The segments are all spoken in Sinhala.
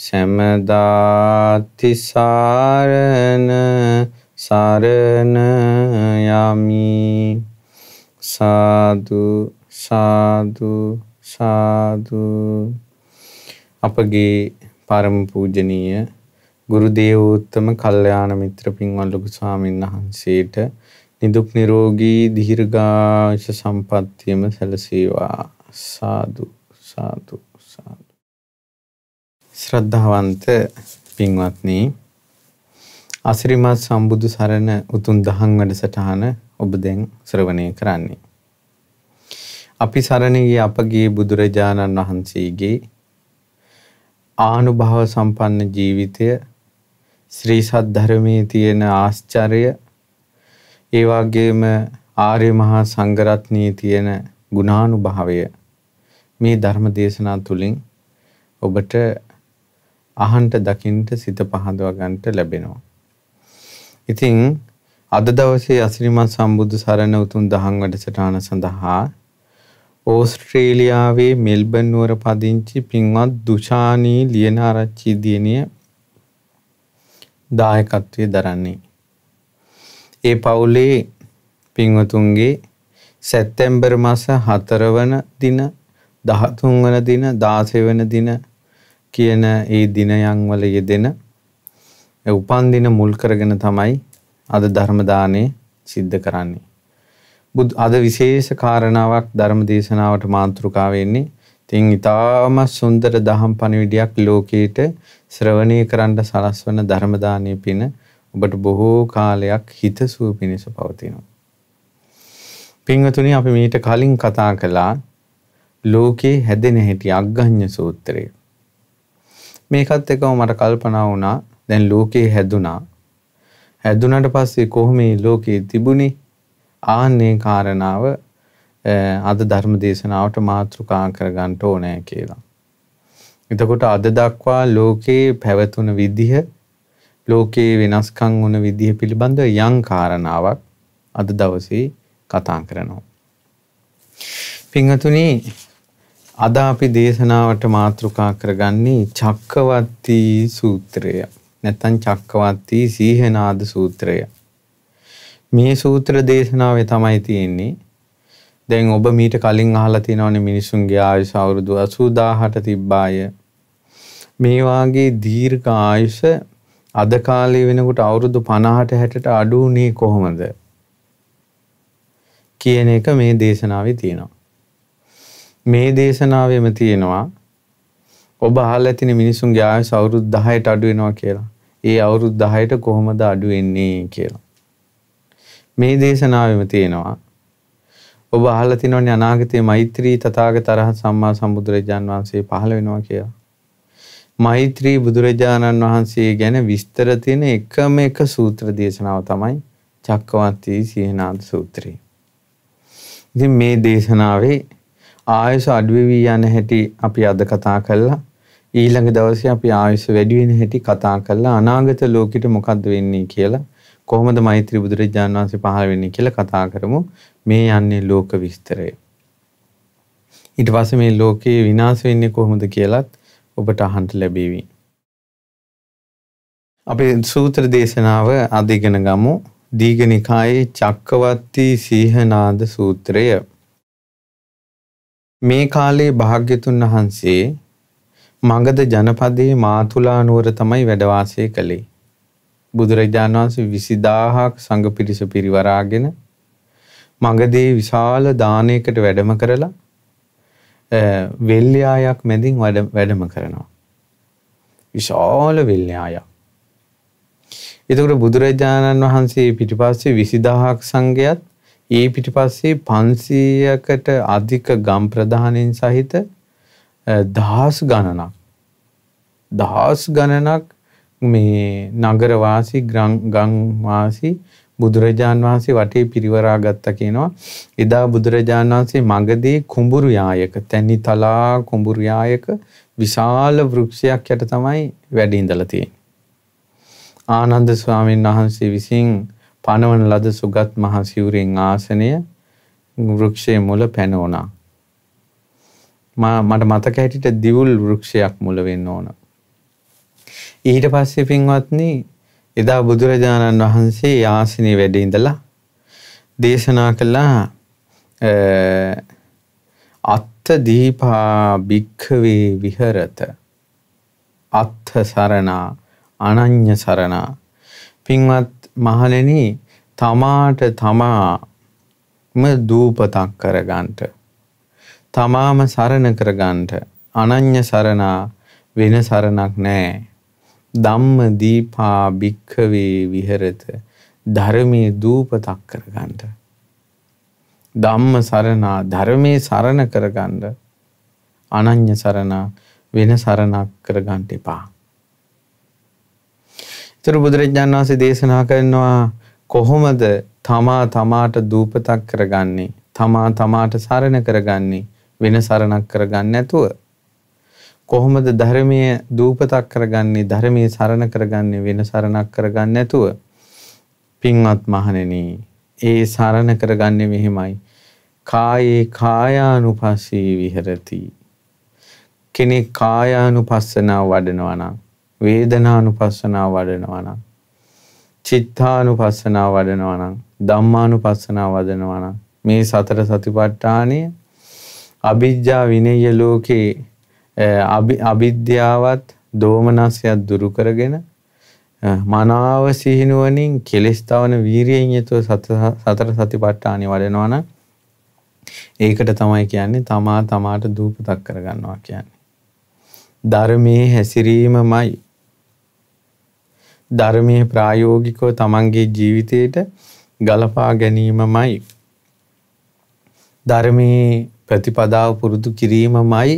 සැමදාති සාරණ සරණ යමි සාදු සාදු සාදු අපගේ පරම පූජනීය ගුරු දේවෝත්තම කල්යාණ මිත්‍ර පින්වත් ලොකු ස්වාමීන් වහන්සේට නිදුක් නිරෝගී දීර්ඝායුෂ සම්පන්නියම සැලසේවා සාදු සාදු ශ්‍රද්ධාවන්ත පින්වත්නි අසිරිමත් සම්බුදු සරණ උතුම් දහම් වැඩසටහන ඔබ දැන් ශ්‍රවණය කරන්නේ. අපි සරණ අපගේ බුදුරජාණන් වහන්සේගේ ආනුභව සම්පන්න ජීවිතය ශ්‍රී සද්ධර්මයේ තියෙන ආශ්චර්ය ඒ වගේම ආර්ය මහා සංඝරත්නයේ තියෙන ගුණානුභාවය මේ ධර්ම දේශනා තුලින් ඔබට අහන්ට දකින්ට සිත පහදවා ගන්නට ලැබෙනවා. ඉතින් අද දවසේ අසිරිමත් සම්බුද්ධ සරණ උතුම් දහම් වැඩසටහන සඳහා ඕස්ට්‍රේලියාවේ මෙල්බන් නුවර පදිංචි පින්වත් දුෂානී ලියනාරච්චි දියණිය දායකත්වයේ දරන්නේ. ඒ පවුලේ පින්වතුන්ගේ සැප්තැම්බර් මාස 4 වන දින 13 වන දින 16 වන දින කියන ඒ දිනයන් වල යෙදෙන උපන් දින මුල් කරගෙන තමයි අද ධර්ම දානේ සිද්ධ කරන්නේ. බුදු අද විශේෂ කාරණාවක් ධර්ම දේශනාවට මාතෘකා වෙන්නේ. ඉතින් ඊටාම සුන්දර දහම් පණිවිඩයක් ලෝකේට ශ්‍රවණය කරන්න සලස්වන ධර්ම දානේ පින ඔබට බොහෝ කාලයක් හිතසුව පිණිස පවතිනවා. පින්වතුනි අපි මීට කලින් කතා කළා ලෝකේ හැදෙන හැටි අග්ගඤ්ඤ සූත්‍රය. මේකත් එකව මට කල්පනා වුණා දැන් ලෝකේ හැදුනා හැදුනට පස්සේ කොහොම ලෝකයේ තිබුණේ ආන්නේ කාරණාව අද ධර්ම දේශනාවට මාතෘකා කරගන්න ඕනෑ කියලා. එතකොට අද දක්වා ලෝකයේ පැවතුන විදිහ ලෝකයේ වෙනස්කම් වුණ විදිහ පිළිබඳ යම් කාරණාවක් අද දවසේ කතා කරනවා. පින්වතුනි අද අපි දේශනාවට මාතෘකා කරගන්නේ චක්කවත්තී සූත්‍රය. නැත්තම් චක්කවත්තී සීහනාද සූත්‍රය. මේ සූත්‍ර දේශනාවේ තමයි තියෙන්නේ. දැන් ඔබ මීට කලින් අහලා තියෙනවනේ මිනිසුන්ගේ ආයුෂ අවුරුදු 80000ට තිබ්බාය. මේ වාගේ දීර්ඝ ආයුෂ අද කාලේ වෙනකොට අවුරුදු 50ට 60ට අඩු වුණේ කොහොමද? කියන එක මේ දේශනාවේ තියෙනවා. මේ දේශනාවෙම තියෙනවා ඔබ අහලා තින මිනිසුන්ගේ ආයුෂ අවුරුදු 10ට අඩු වෙනවා කියලා. ඒ අවුරුදු 10ට කොහොමද අඩු වෙන්නේ කියලා. මේ දේශනාවෙම තියෙනවා ඔබ අහලා තිනවනේ අනාගතයේ මෛත්‍රී තථාගත අරහත් සම්මා සම්බුදුරජාන් වහන්සේ පහළ වෙනවා කියලා. මෛත්‍රී බුදුරජාණන් වහන්සේ ගැන විස්තර තියෙන එකම එක සූත්‍ර දේශනාව තමයි චක්කවන්ති සීහනාද සූත්‍රය. ඉතින් මේ දේශනාවේ ආයස අඩුවෙවී යන හැටි අපි අද කතා කළා. ඊළඟ දවසේ අපි ආයස වැඩි වෙන හැටි කතා කළා. අනාගත ලෝකෙට මොකද්ද වෙන්නේ කියලා. කොහොමද මෛත්‍රී බුදුරජාණන් වහන්සේ පහළ වෙන්නේ කියලා කතා කරමු. මේ යන්නේ ලෝක විස්තරය. ඊට පස්සේ මේ ලෝකේ විනාශ වෙන්නේ කොහොමද කියලත් ඔබට අහන්න ලැබෙවි. අපේ සූත්‍ර දේශනාව අද ඉගෙන ගමු. දීඝනිකායේ චක්කවත්ති සීහනාද සූත්‍රය මේ කාලේ භාග්‍යතුන් වහන්සේ මගධ ජනපදයේ මාතුලා නුවර තමයි වැඩවාසය කළේ. බුදුරජාණන් වහන්සේ 20000ක් සංඝ පිරිස පිරිවරාගෙන මගධේ විශාල දානයකට වැඩම කරලා වෙල්යායක් මැදින් වැඩම කරනවා. විශාල වෙල්යායක්. එතකොට බුදුරජාණන් වහන්සේ පිටිපස්සේ 20000ක් සංඝයාත් ඒ පිටිපස්සේ 500කට අධික ගම් ප්‍රධානීන් සහිත දහස් ගණනක් දහස් ගණනක් මේ නගරවාසී ගම් වාසී බුදුරජාන් වහන්සේ වටේ පිරිවරා ගත්තා කියනවා. එදා බුදුරජාන් වහන්සේ මගදී කුඹුරු යායක, තැනි තලා කුඹුරු යායක විශාල වෘක්ෂයක් යට තමයි වැඩ ඉඳලා තියෙන්නේ. ආනන්ද ස්වාමීන් වහන්සේ විසින් පනවන ලද සුගත් මහ සිවුරෙන් ආසනය වෘක්ෂයේ මුල පැන වුණා. මා මට මතක හැටියට දිවුල් වෘක්ෂයක් මුල වෙන්න ඕන. ඊට පස්සේ පින්වත්නි එදා බුදුරජාණන් වහන්සේ ආසනයේ වැඩ ඉඳලා දේශනා කළා අත්ත දීපා භික්ඛවේ විහෙරත අත්ථ සරණා අනඤ්‍ය සරණා පින්වත් මහණෙනි තමාට තමාම දූපතක් කරගන්නට තමාම සරණ කරගන්නට අනඤ්‍ය සරණා වෙන සරණක් නැහැ ධම්ම දීපා භික්ඛවේ විහෙරත ධර්මයේ දූපතක් කරගන්නට ධම්ම සරණා ධර්මයේ සරණ කරගන්න අනඤ්‍ය සරණා වෙන සරණක් කරගන්න එපා තුර බුදුරජාණන් වහන්සේ දේශනා කරනවා කොහොමද තමා තමාට දූපතක් කරගන්නේ තමා තමාට සරණ කරගන්නේ වෙන සරණක් කරගන්න නැතුව කොහොමද ධර්මය දූපතක් කරගන්නේ ධර්මය සරණ කරගන්නේ වෙන සරණක් කරගන්න නැතුව පින්වත් මහණෙනි ඒ සරණ කරගන්නේ මෙහෙමයි කායේ කායානුපස්සී විහෙරති කෙනෙක් කායානුපස්සනාව වඩනවා නම් වේදනානුපස්සනාව වඩනවා නම් චිත්තානුපස්සනාව වඩනවා නම් ධම්මානුපස්සනාව වඩනවා නම් මේ සතර සතිපට්ඨානය අභිජ්ජා විනය ලෝකේ අවිද්‍යාවත් දෝමනස්යත් දුරු කරගෙන මනාව සිහිනුවනින් කෙලෙස් තවන වීරියෙන් යුතුව සතර සතිපට්ඨානය වඩනවා නම් ඒකට තමයි කියන්නේ තමා තමාට දූපතක් කරගන්නවා කියන්නේ. ධර්මයේ හැසිරීමමයි ධර්මය ප්‍රායෝගිකව තමන්ගේ ජීවිතයට ගලපා ගැනීමමයි. ධර්මයේ ප්‍රතිපදාව පුරුදු කිරීමමයි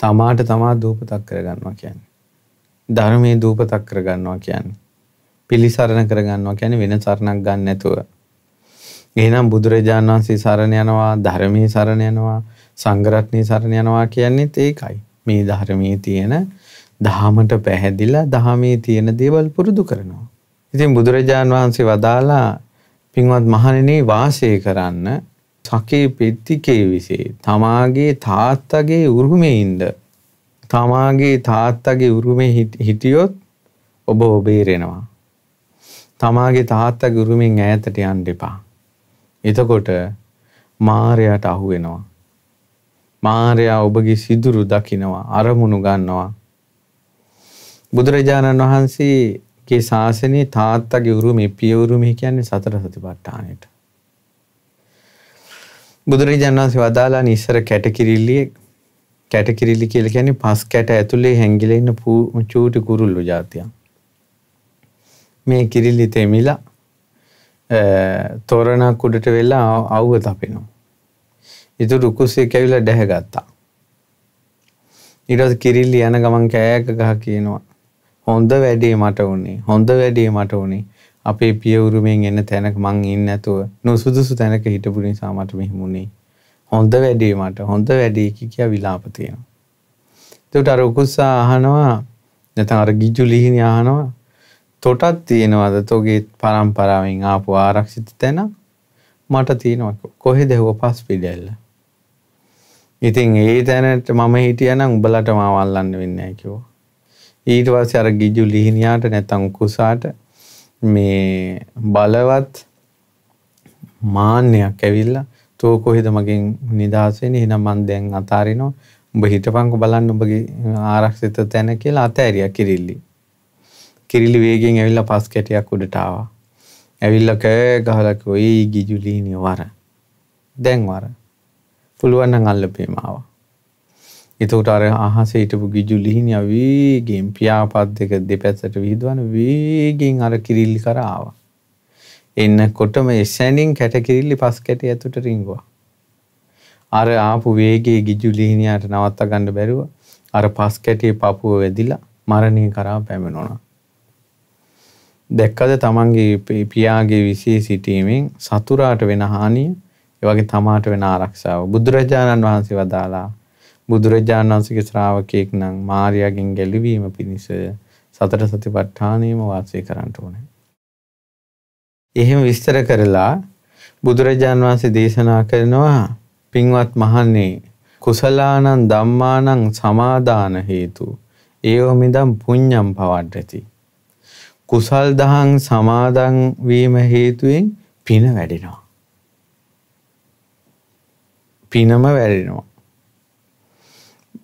තමාට තමා දූපතක් කරගන්නවා කියන්නේ. ධර්මයේ දූපතක් කරගන්නවා කියන්නේ. පිළිසරණ කරගන්නවා කියන්නේ වෙන සරණක් ගන්න නැතුව. එහෙනම් බුදුරජාණන් වහන්සේ සරණ යනවා, ධර්මයේ සරණ යනවා, සංඝරත්නයේ සරණ යනවා කියන්නේත් ඒකයි. මේ ධර්මයේ තියෙන දහමට පැහැදිලා දහමේ තියෙන දේවල් පුරුදු කරනවා. ඉතින් බුදුරජාන් වහන්සේ වදාලා පින්වත් මහණෙනි වාසය කරන්න සකේ පෙත්තිකේ විසේ තමාගේ තාත්තගේ උරුමේ ඉඳ තමාගේ තාත්තගේ උරුමේ හිටියොත් ඔබ ඔබේරෙනවා. තමාගේ තාත්තගේ උරුමෙන් ඈතට යන්න එපා. එතකොට මාරයට අහු වෙනවා. මාරයා ඔබගේ සිදුරු දකිනවා අරමුණු ගන්නවා බුදුරජාණන් වහන්සේගේ ශාසනයේ තාත්තගේ උරුමේ පියවුරුමේ කියන්නේ සතර සතිපට්ඨානෙට. බුදුරජාණන් වහන්සේ වදාලාන ඉස්සර කැටකිරිල්ලියේ කැටකිරිලි කියලා කියන්නේ පස් කැට ඇතුලේ හැංගිලා ඉන්න චූටි කුරුල්ලෝ జాතියක්. මේ කිරිලි තෙමිලා තොරණක් උඩට වෙලා අවුව තපෙනවා. ඉතුරු කුස්සේ කැවිලා දැහැගත්තා. ඊට පස්සේ කිරිල්ලි යන ගමන් කෑයක ගහ කියනවා හොඳ වැඩේ මට උනේ හොඳ වැඩේ මට උනේ අපේ පියවුරුමෙන් එන තැනක මං ඉන්න ඇතුව නොසුදුසු තැනක හිටපු නිසා මට මෙහිමුණේ හොඳ වැඩේ මට හොඳ වැඩේ කිය විලාප තියෙනවා. එතකොට අර උකුස්සා අහනවා නැත්නම් අර ගිජු ලිහිණි අහනවා තොටක් තියෙනවද තොගේ පරම්පරාවෙන් ආපු ආරක්ෂිත තැන මට තියෙනවා කොහෙද හුව පස් පිඩැල්ල. ඉතින් ඒ තැනට මම හිටියනම් උඹලට මාව අල්ලන්න වෙන්නේ නැහැ කිව්වා. ඊට පස්සේ අර ගිජු ලිහිණියාට නැත්නම් කුසාට මේ බලවත් මාන්නයක් ඇවිල්ලා තෝ කොහෙද මගෙන් නිදහස් වෙන්නේ එහෙනම් මං දැන් අතාරිනවා උඹ හිටපන්කෝ බලන්න උඹගේ ආරක්ෂිත තැන කියලා අතෑරියා කිරිල්ලි කිරිලි වේගෙන් ඇවිල්ලා පස් කැටියක් උඩට ආවා ඇවිල්ලා කෑ ගහලා කිව්වා "ඒ ගිජුලිනිය වර දැන් වර පුළුවන් නම් අල්ලපේමාවා එතකොට අර අහස හිටපු ගිජු ලිහිණිය වේගෙන් පියාපත් දෙක දෙපැත්තට විහිදුවන වේගෙන් අර කිරිල්ලි කර ආවා. එන්නකොටම එසැනින් කැට කිරිල්ලි පස් කැට ඇතුට රිංගුවා. අර ආපු වේගයේ ගිජු ලිහිණියට නවත්ත ගන්න බැරුව අර පස් කැටියේ පපුව වැදිලා මරණය කරා පැමිණුණා. දැක්කද තමන්ගේ පියාගේ විශේෂ සිටීමෙන් සතුරාට වෙන හානිය ඒ වගේ තමාට වෙන ආරක්ෂාව බුදුරජාණන් වහන්සේ වදාලා බුදුරජාණන් වහන්සේගේ ශ්‍රාවකයෙක් නම් මාර්යාගෙන් ගැලවීම පිණිස සතර සතිපට්ඨානෙම වාසය කරන්න ඕනේ. එහෙම විස්තර කරලා බුදුරජාණන් වහන්සේ දේශනා කරනවා පින්වත් මහන්නේ කුසලානං ධම්මානං සමාදාන හේතු ඒවමිදම් පුඤ්ඤම් පවද්දති. කුසල් දහං සමාදන් වීම හේතුවෙන් පින වැඩෙනවා. පිනම වැඩෙනවා.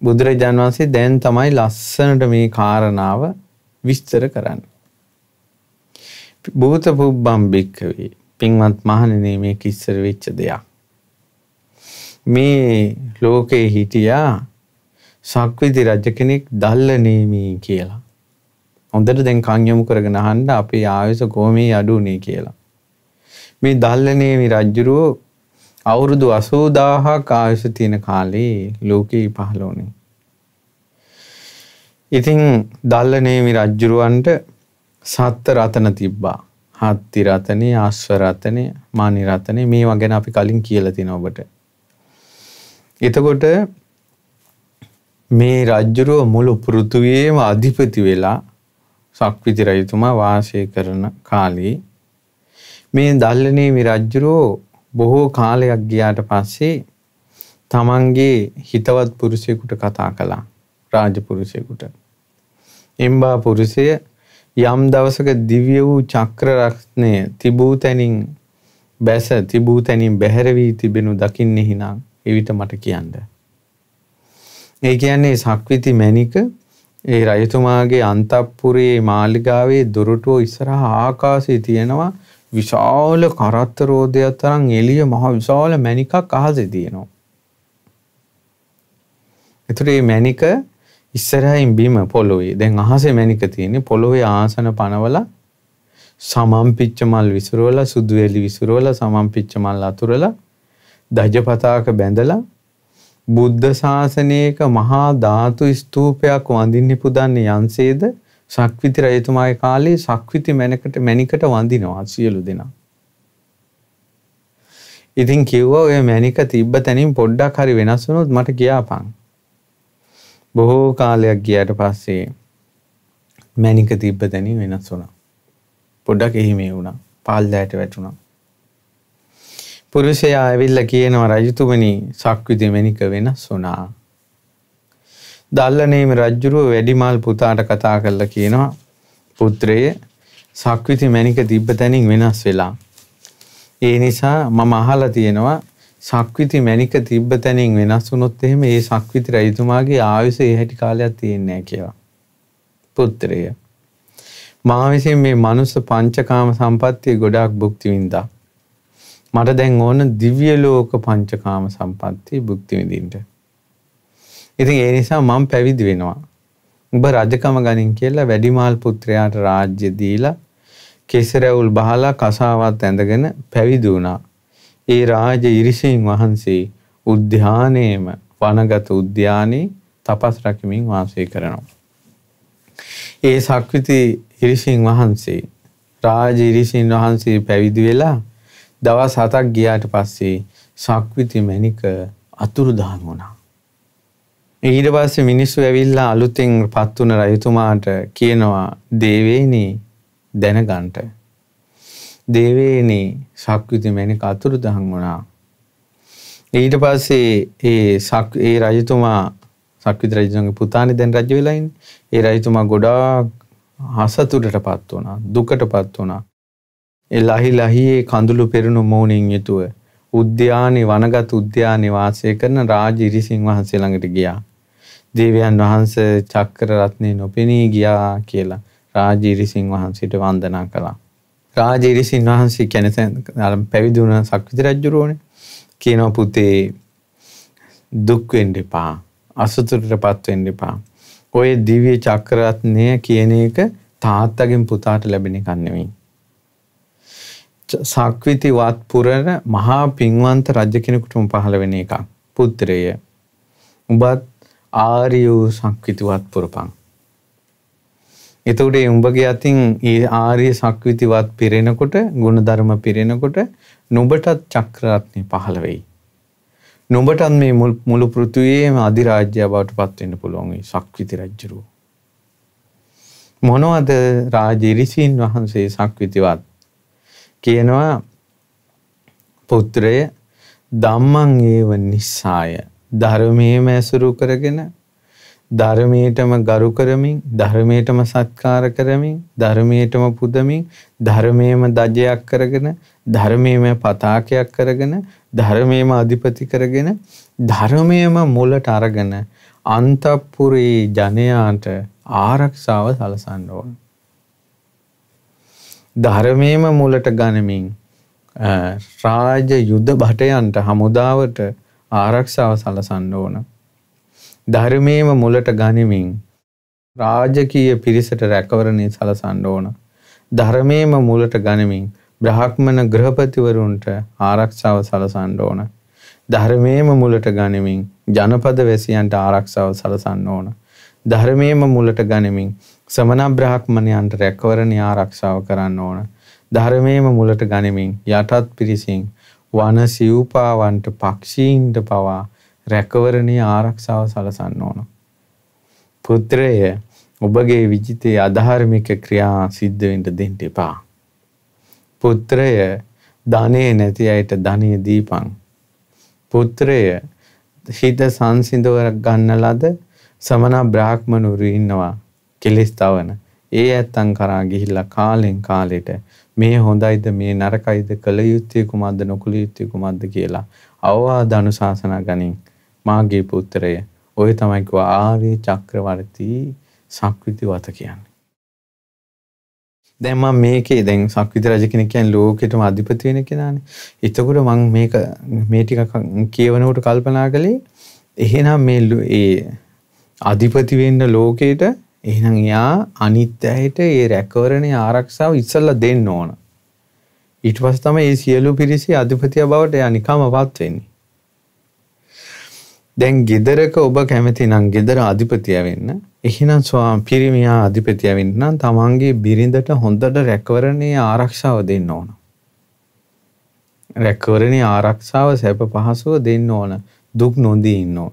බුදුරජාන් වහන්සේ දැන් තමයි ලස්සනට මේ කාරණාව විස්තර කරන්න. භූත පුබ්බම් භික්කවේ පින්වත් මහණෙනි මේ කිස්සර වෙච්ච දෙයක්. මේ ලෝකේ හිටියා සක්විති රජ කෙනෙක් දල්ලනේමී කියලා. හොඳට දැන් කන් යොමු කරගෙන අහන්න අපේ ආයුෂ කොහොමේ අඩු වුණේ කියලා. මේ දල්ලනේමී රජුරෝ අවුරුදු 80000ක් ආයුෂ තියෙන කාලේ ලෝකේ පහළ වුණේ. ඉතින් දල්ලනේ මේ රජ්ජුරුවන්ට සත්ත රතන තිබ්බා. හත්ති රතනේ, ආස්ව රතනේ, මානි රතනේ මේවා ගැන අපි කලින් කියලා තිනවා ඔබට. එතකොට මේ රජ්ජුරුව මුළු පෘථුවියේම අධිපති වෙලා සක්විති රජතුමා වාසය කරන කාලේ මේ දල්ලනේ මේ රජ්ජුරුව බොහෝ කාලයක් ගියාට පස්සේ තමන්ගේ හිතවත් පුරුෂයෙකුට කතා කළා රාජපුරුෂයෙකුට එම්බා පුරුෂය යම් දවසක දිව්‍ය වූ චක්‍ර රත්නය තිබූ තැනින් බැස තිබූ තැනින් බැහැර වී තිබෙනු දකින්නෙහි නම් එවිට මට කියන්න. ඒ කියන්නේ සක්විති මැණික ඒ රජතුමාගේ අන්තපුරයේ මාලිගාවේ දොරටුව ඉස්සරහා ආකාශයේ තියෙනවා විශාල කරත්ත රෝදයක් තරම් එළිය මහ විශාල මැණිකක් අහසේ තියෙනවා. ඒතරේ මැණික ඉස්සරහින් බිම පොළොවේ දැන් අහසේ මැනික තියෙන්නේ පොළොවේ ආසන පනවල සමම්පිච්ච මල් විසිරුවලා සුදු එලි විසිරුවලා සමම්පිච්ච මල් අතුරලා දජපතාක බැඳලා බුද්ධ ශාසනයක මහා ධාතු ස්තූපයක් වඳින්න පුදන්නේ යන්සේද සක්විති රජතුමාගේ කාලේ සක්විති මැනකට මැනිකට වඳිනවා සියලු දෙනා. ඉතින් කිව්වා ඔය මැනික තිබ්බ තැනින් පොඩ්ඩක් හරි වෙනස් වුණොත් මට කියාපන්. බොහෝ කාලයක් ගියට පස්සේ මැනික තිබ්බ දැනි වෙනස් වුණා. පොඩ්ඩක් එහිමේ වුණා. පාල්දෑට වැටුණා. පුරුෂයා ඇවිල්ලා කියනවා රජතුමනි සක්විති මැනික වෙනස් වුණා. දල්ලනේම රජුරුව වැඩිමල් පුතාට කතා කරලා කියනවා පුත්‍රයේ සක්විති මැනික තිබ්බ තැනින් වෙනස් වෙලා. ඒ නිසා මම අහලා තියෙනවා සක්විති මැනික තිබ්බ තැනින් වෙනස් වුණොත් එහෙම ඒ සක්විති රජතුමාගේ ආයුෂ ඒ හැටි කාලයක් තියෙන්නේ කියලා. පුත්‍රය. මා විසින් මේ මනුස්ස පංචකාම සම්පත්තිය ගොඩාක් භුක්ති විඳා. මට දැන් ඕන දිව්‍ය ලෝක පංචකාම සම්පත්තිය භුක්ති විඳින්න. ඉතින් ඒ නිසා මම පැවිදි වෙනවා. උඹ රජකම ගනින් කියලා වැඩිමාල් පුත්‍රයාට රාජ්‍ය දීලා කෙසරැවුල් බහලා කසාවත් ඇඳගෙන පැවිදි වුණා. ඒ රාජ ඉරිසින් වහන්සේ උද්‍යානයේම වනගත උද්‍යානයේ තපස් රකිමින් වාසය කරනවා. ඒ සක්විති ඉරිසින් වහන්සේ රාජ ඉරිසින් වහන්සේ පැවිදි වෙලා දවස් 7ක් ගියාට පස්සේ සක්විති මැණික අතුරුදහන් වුණා. ඊට පස්සේ මිනිස්සු ඇවිල්ලා අලුතෙන් පත් වුණ රජතුමාට කියනවා දේවේනි දැනගන්න දේවේනේ සක්විති මැණික අතුරුදහන් වුණා. ඊට පස්සේ ඒ සක් ඒ රජතුමා සක්විති රජතුමාගේ පුතානේ දැන් රජ වෙලා ඉන්නේ. ඒ රජතුමා ගොඩාක් අසතුටටපත් වුණා, දුකටපත් වුණා. ඒ ලහි ලහියේ කඳුළු පෙරුණු මූණින් යුතුව උද්‍යානයේ වනගත උද්‍යානයේ වාසය කරන රාජ ඉරිසිං වහන්සේ ළඟට ගියා. දේවයන් වහන්සේ චක්‍ර රත්නේ නොපෙනී ගියා කියලා රාජ ඉරිසිං වහන්සේට වන්දනා කළා. රාජේරිසින් වහන්සේ කැනස පැවිදුන සක්විති රජ්ජුරුවන කියනව පුතේ දුක්වෙන්ඩ එපා අසතුරට පත්වෙන්ඩ එපා. ඔය දිවිය චක්‍රරත්නය කියන එක තාත්තගෙන් පුතාට ලැබෙන කන්නෙවී. සක්විති වත්පුරන මහා පින්වන්ත රජ කෙනෙකුටම පහළ වෙන එකක් පුත්‍රය උබත් ආරියූ සංක්විතිවත් පුරපං. එතකොට උඹගේ අතින් ඒ ආර්ය සක්විතිවත් පිරෙනකොට ගුණධර්ම පිරෙනකොට නුඹටත් චක්‍රරත්නය පහළ වෙයි. නුඹටත් මේ මුළු පෘථුවියේම අධිරාජ්‍ය බවට පත් වෙන්න පුළුවන් මේ සක්විති රජුරෝ. මොනවද රාජ ඉරිසීන් වහන්සේ සක්විතිවත් කියනවා පුත්‍රය ධම්මං ඒව නිස්සාය ධර්මයේම ඇසුරු කරගෙන ධර්මයටම ගරු කරමින් ධර්මයටම සත්කාර කරමින් ධර්මයටම පුදමින් ධර්මයේම දජයක් කරගෙන ධර්මයේම පතාකයක් කරගෙන ධර්මයේම අධිපති කරගෙන ධර්මයේම මුලට අරගෙන අන්තපුරේ ජනයාට ආරක්ෂාව සලසන්න ඕන. ධර්මයේම මුලට ගනිමින් රාජ යුද භටයන්ට හමුදාවට ආරක්ෂාව සලසන්න ඕන. ධර්මයේම මුලට ගනිමින් රාජකීය පිරිසට රැකවරණය සලසන්න ඕන. ධර්මයේම මුලට ගනිමින් බ්‍රහ්මණ ගෘහපතිවරුන්ට ආරක්ෂාව සලසන්න ඕන. ධර්මයේම මුලට ගනිමින් ජනපද වැසියන්ට ආරක්ෂාව සලසන්න ඕන. ධර්මයේම මුලට ගනිමින් සමන බ්‍රහ්මණයන්ට රැකවරණය ආරක්ෂාව කරන්න ඕන. ධර්මයේම මුලට ගනිමින් යටත් පිරිසින් වන සිව්පාවන්ට පක්ෂීන්ට පවා රැකවරණී ආරක්ෂාව සලසන්න ඕන. පුත්‍රය ඔබගේ විජිතයේ අධාර්මික ක්‍රියා සිද්ධ වෙන්න දෙන්න එපා. පුත්‍රය ධනෙ නැති අයට ධනෙ දීපන්. පුත්‍රය හිත සංසිඳවරක් ගන්න ලද සමනා බ්‍රාහ්මණුරු ඉන්නවා කෙලෙස් තවන. ඒ ඇත්තන් කරා ගිහිල්ලා කාලෙන් කාලෙට මේ හොඳයිද මේ නරකයිද කළ යුත්තේ කුමක්ද නොකළ යුත්තේ කුමක්ද කියලා අවවාද අනුශාසනා ගනින්. මාගේ පුත්‍රය ඔය තමයි කිව්වා ආර්ය චක්‍රවර්ති සක්විති වත කියන්නේ. දැන් මම මේකේ දැන් සක්විති රජ කෙනෙක් කියන්නේ ලෝකෙටම අධිපති වෙන කෙනානේ. එතකොට මම මේක මේ ටික කියවනකොට කල්පනා කළේ එහෙනම් මේ ඒ අධිපති වෙන්න ලෝකෙට එහෙනම් එයා අනිත් ඇයට ඒ රැකවරණේ ආරක්ෂාව ඉස්සෙල්ලා දෙන්න ඕන. ඊට පස්සේ තමයි මේ සියලු පිරිසි අධිපතිය බවට එයා නිකම්මපත් වෙන්නේ. දැන් ගෙදරක ඔබ කැමති නම් ගෙදර අධිපතිය වෙන්න. එහෙනම් ස්වාම පිරිමියා අධිපතිය වෙන්න නම් තමන්ගේ බිරිඳට හොඳට රැකවරණයේ ආරක්ෂාව දෙන්න ඕන. රැකවරණයේ ආරක්ෂාව සැප පහසුව දෙන්න ඕන. දුක් නොදී ඉන්න ඕන.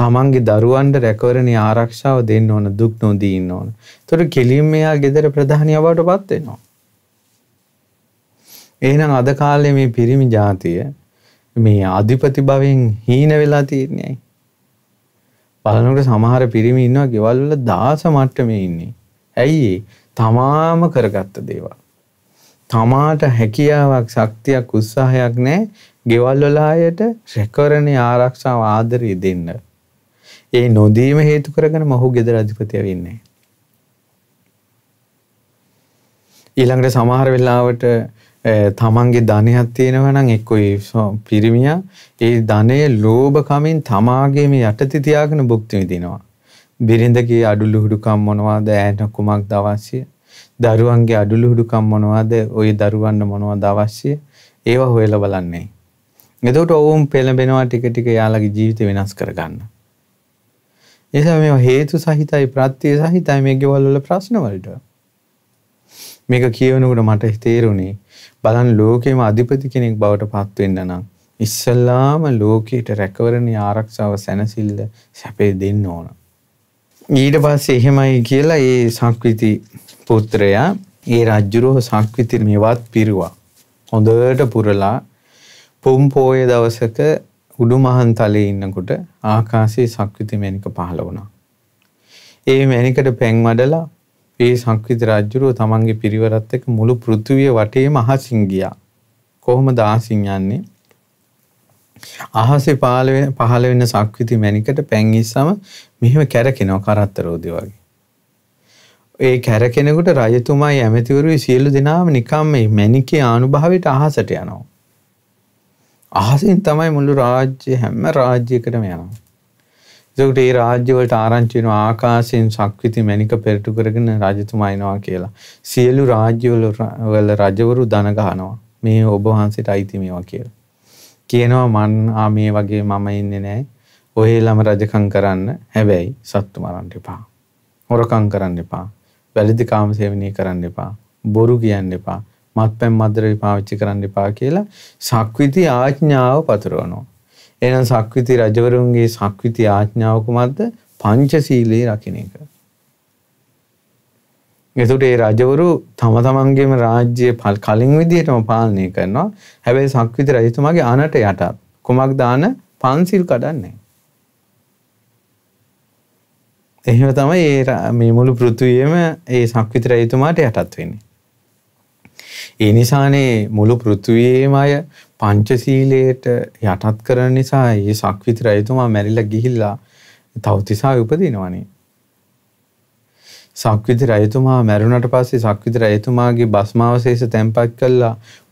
තමන්ගේ දරුවන්ට රැකවරණයේ ආරක්ෂාව දෙන්න ඕන. දුක් නොදී ඉන්න ඕන. ඒතර කෙලින්ම එයා ගෙදර ප්‍රධානියා බවට පත් වෙනවා. එහෙනම් අද කාලේ මේ පිරිමි ජාතිය මේ අධිපති භවෙන් හීන වෙලා තියෙන්නේ බලනකට සමහර පිරිමි ඉන්නවා ගෙවල්ල දාස මට්ටමේ ඉන්නේ. ඇයි තමාම කරගත්ත දේවල්. තමාට හැකියාවක් ශක්තියක් උත්සාහයක් නෑ ගෙවල් වල අයට රැකවරණේ ආරක්ෂාව ආදරය දෙන්න. ඒ නොදීම හේතු කරගෙන මහු ගෙදර අධිපතිය වෙන්නේ. ඊළඟට සමහර වෙලාවට තමන්ගේ ධනයක් තියෙනවනම් එක්කොයි පිරිමියා ඒ ධනය ලෝභකමින් තමාගේ මේ යටතේ තියාගෙන භුක්ති විඳිනවා. බිරිඳගේ අඩුලුහුඩුකම් මොනවද ඈන කුමක්ද අවශ්‍ය? දරුවන්ගේ අඩුලුහුඩුකම් මොනවද? ওই දරුවන්ට මොනවද අවශ්‍ය? ඒවා හොයලා බලන්නේ. එතකොට ඔවුන් පෙළඹෙනවා ටික ටික යාළගේ ජීවිත වෙනස් කරගන්න. එනිසා මේවා හේතු සහිතයි ප්‍රත්‍ය සහිතයි මේ ගෙවල් වල ප්‍රශ්න වලට. මේක කියවනකොට මට තේරුණේ බලන් ලෝකෙම අධිපති කෙනෙක් බවට පත් වෙන්න නම් ඉස්සල්ලාම ලෝකයට රැකවරණේ ආරක්ෂාව සැනසෙල්ල සැපේ දෙන්න ඕන. ඊට පස්සේ එහෙමයි කියලා ඒ සංස්කෘති පුත්‍රයා ඒ රජුරෝ සංස්කෘති මෙවත් පිරුවා. හොඳට පුරලා පොම් පෝය දවසක උඩුමහන් තලයේ ඉන්නකොට ආකාශයේ සංස්කෘති මැනික පහළ වුණා. ඒ මැනිකට පැන් වඩලා ඒ සංස්කෘති රජ්ජුරුව තමන්ගේ පිරිවරත් එක්ක මුළු පෘථිවිය වටේම අහසින් ගියා. කොහොමද අහසින් යන්නේ? අහසේ පහළ වෙන පහළ වෙන සංස්කෘති මැනිකට පැන් ඉස්සම මෙහෙම කැරකෙනවා කරත්තරෝදේ වගේ. ඒ කැරකෙනකොට රජතුමායි ඇමතිවරුයි සියලු දෙනාම නිකම් මේ මැනිකේ ආනුභාවයට අහසට යනවා. අහසින් තමයි මුළු රාජ්‍ය හැම රාජ්‍යයකටම යනවා. එතකොට ඒ රාජ්‍ය වලට ආරංචි වෙන ආකාශයෙන් සක්විති මණික පෙරටු කරගෙන රජතුමා එනවා කියලා. සියලු රාජ්‍ය වල රජවරු දන ගහනවා. මේ ඔබ වහන්සේට අයිති මේවා කියලා. කියනවා මන් ආ මේ වගේ මම ඉන්නේ නැහැ. ඔහෙලම රජකම් කරන්න. හැබැයි සත්තු මරන්න එපා. හොරකම් කරන්න එපා. වැරදි කාම සේවනය කරන්න එපා. බොරු කියන්න එපා. මත්පැන් මද්ද්‍රව්‍ය පාවිච්චි කරන්න එපා කියලා සක්විති ආඥාව පතුරවනවා. එහෙනම් සක්විති රජවරුන්ගේ සක්විති ආඥාව කුමක්ද? පංචශීලයේ රකින්න එක. එතකොට ඒ රජවරු තම තමන්ගේම රාජ්‍ය කලින් විදිහටම පාලනය කරනවා. හැබැයි සක්විති රජතුමාගේ අනට යට කුමක් දාන පන්සිල් කඩන්නේ. එහෙම තමයි ඒ මේ මුළු පෘථුවියම ඒ සක්විති රජතුමාට යටත් වෙන්නේ. ඒ නිසානේ මුළු පෘථුවියේම අය පංචශීලයට යටත් කරන නිසා ඒ සක්විති රජතුමා මැරිලා ගිහිල්ලා තවතිසා උපදිනවනේ. සක්විති රජතුමා මැරුණට පස්සේ සක්විති රජතුමාගේ භස්මාවශේෂ තැන්පත් කළා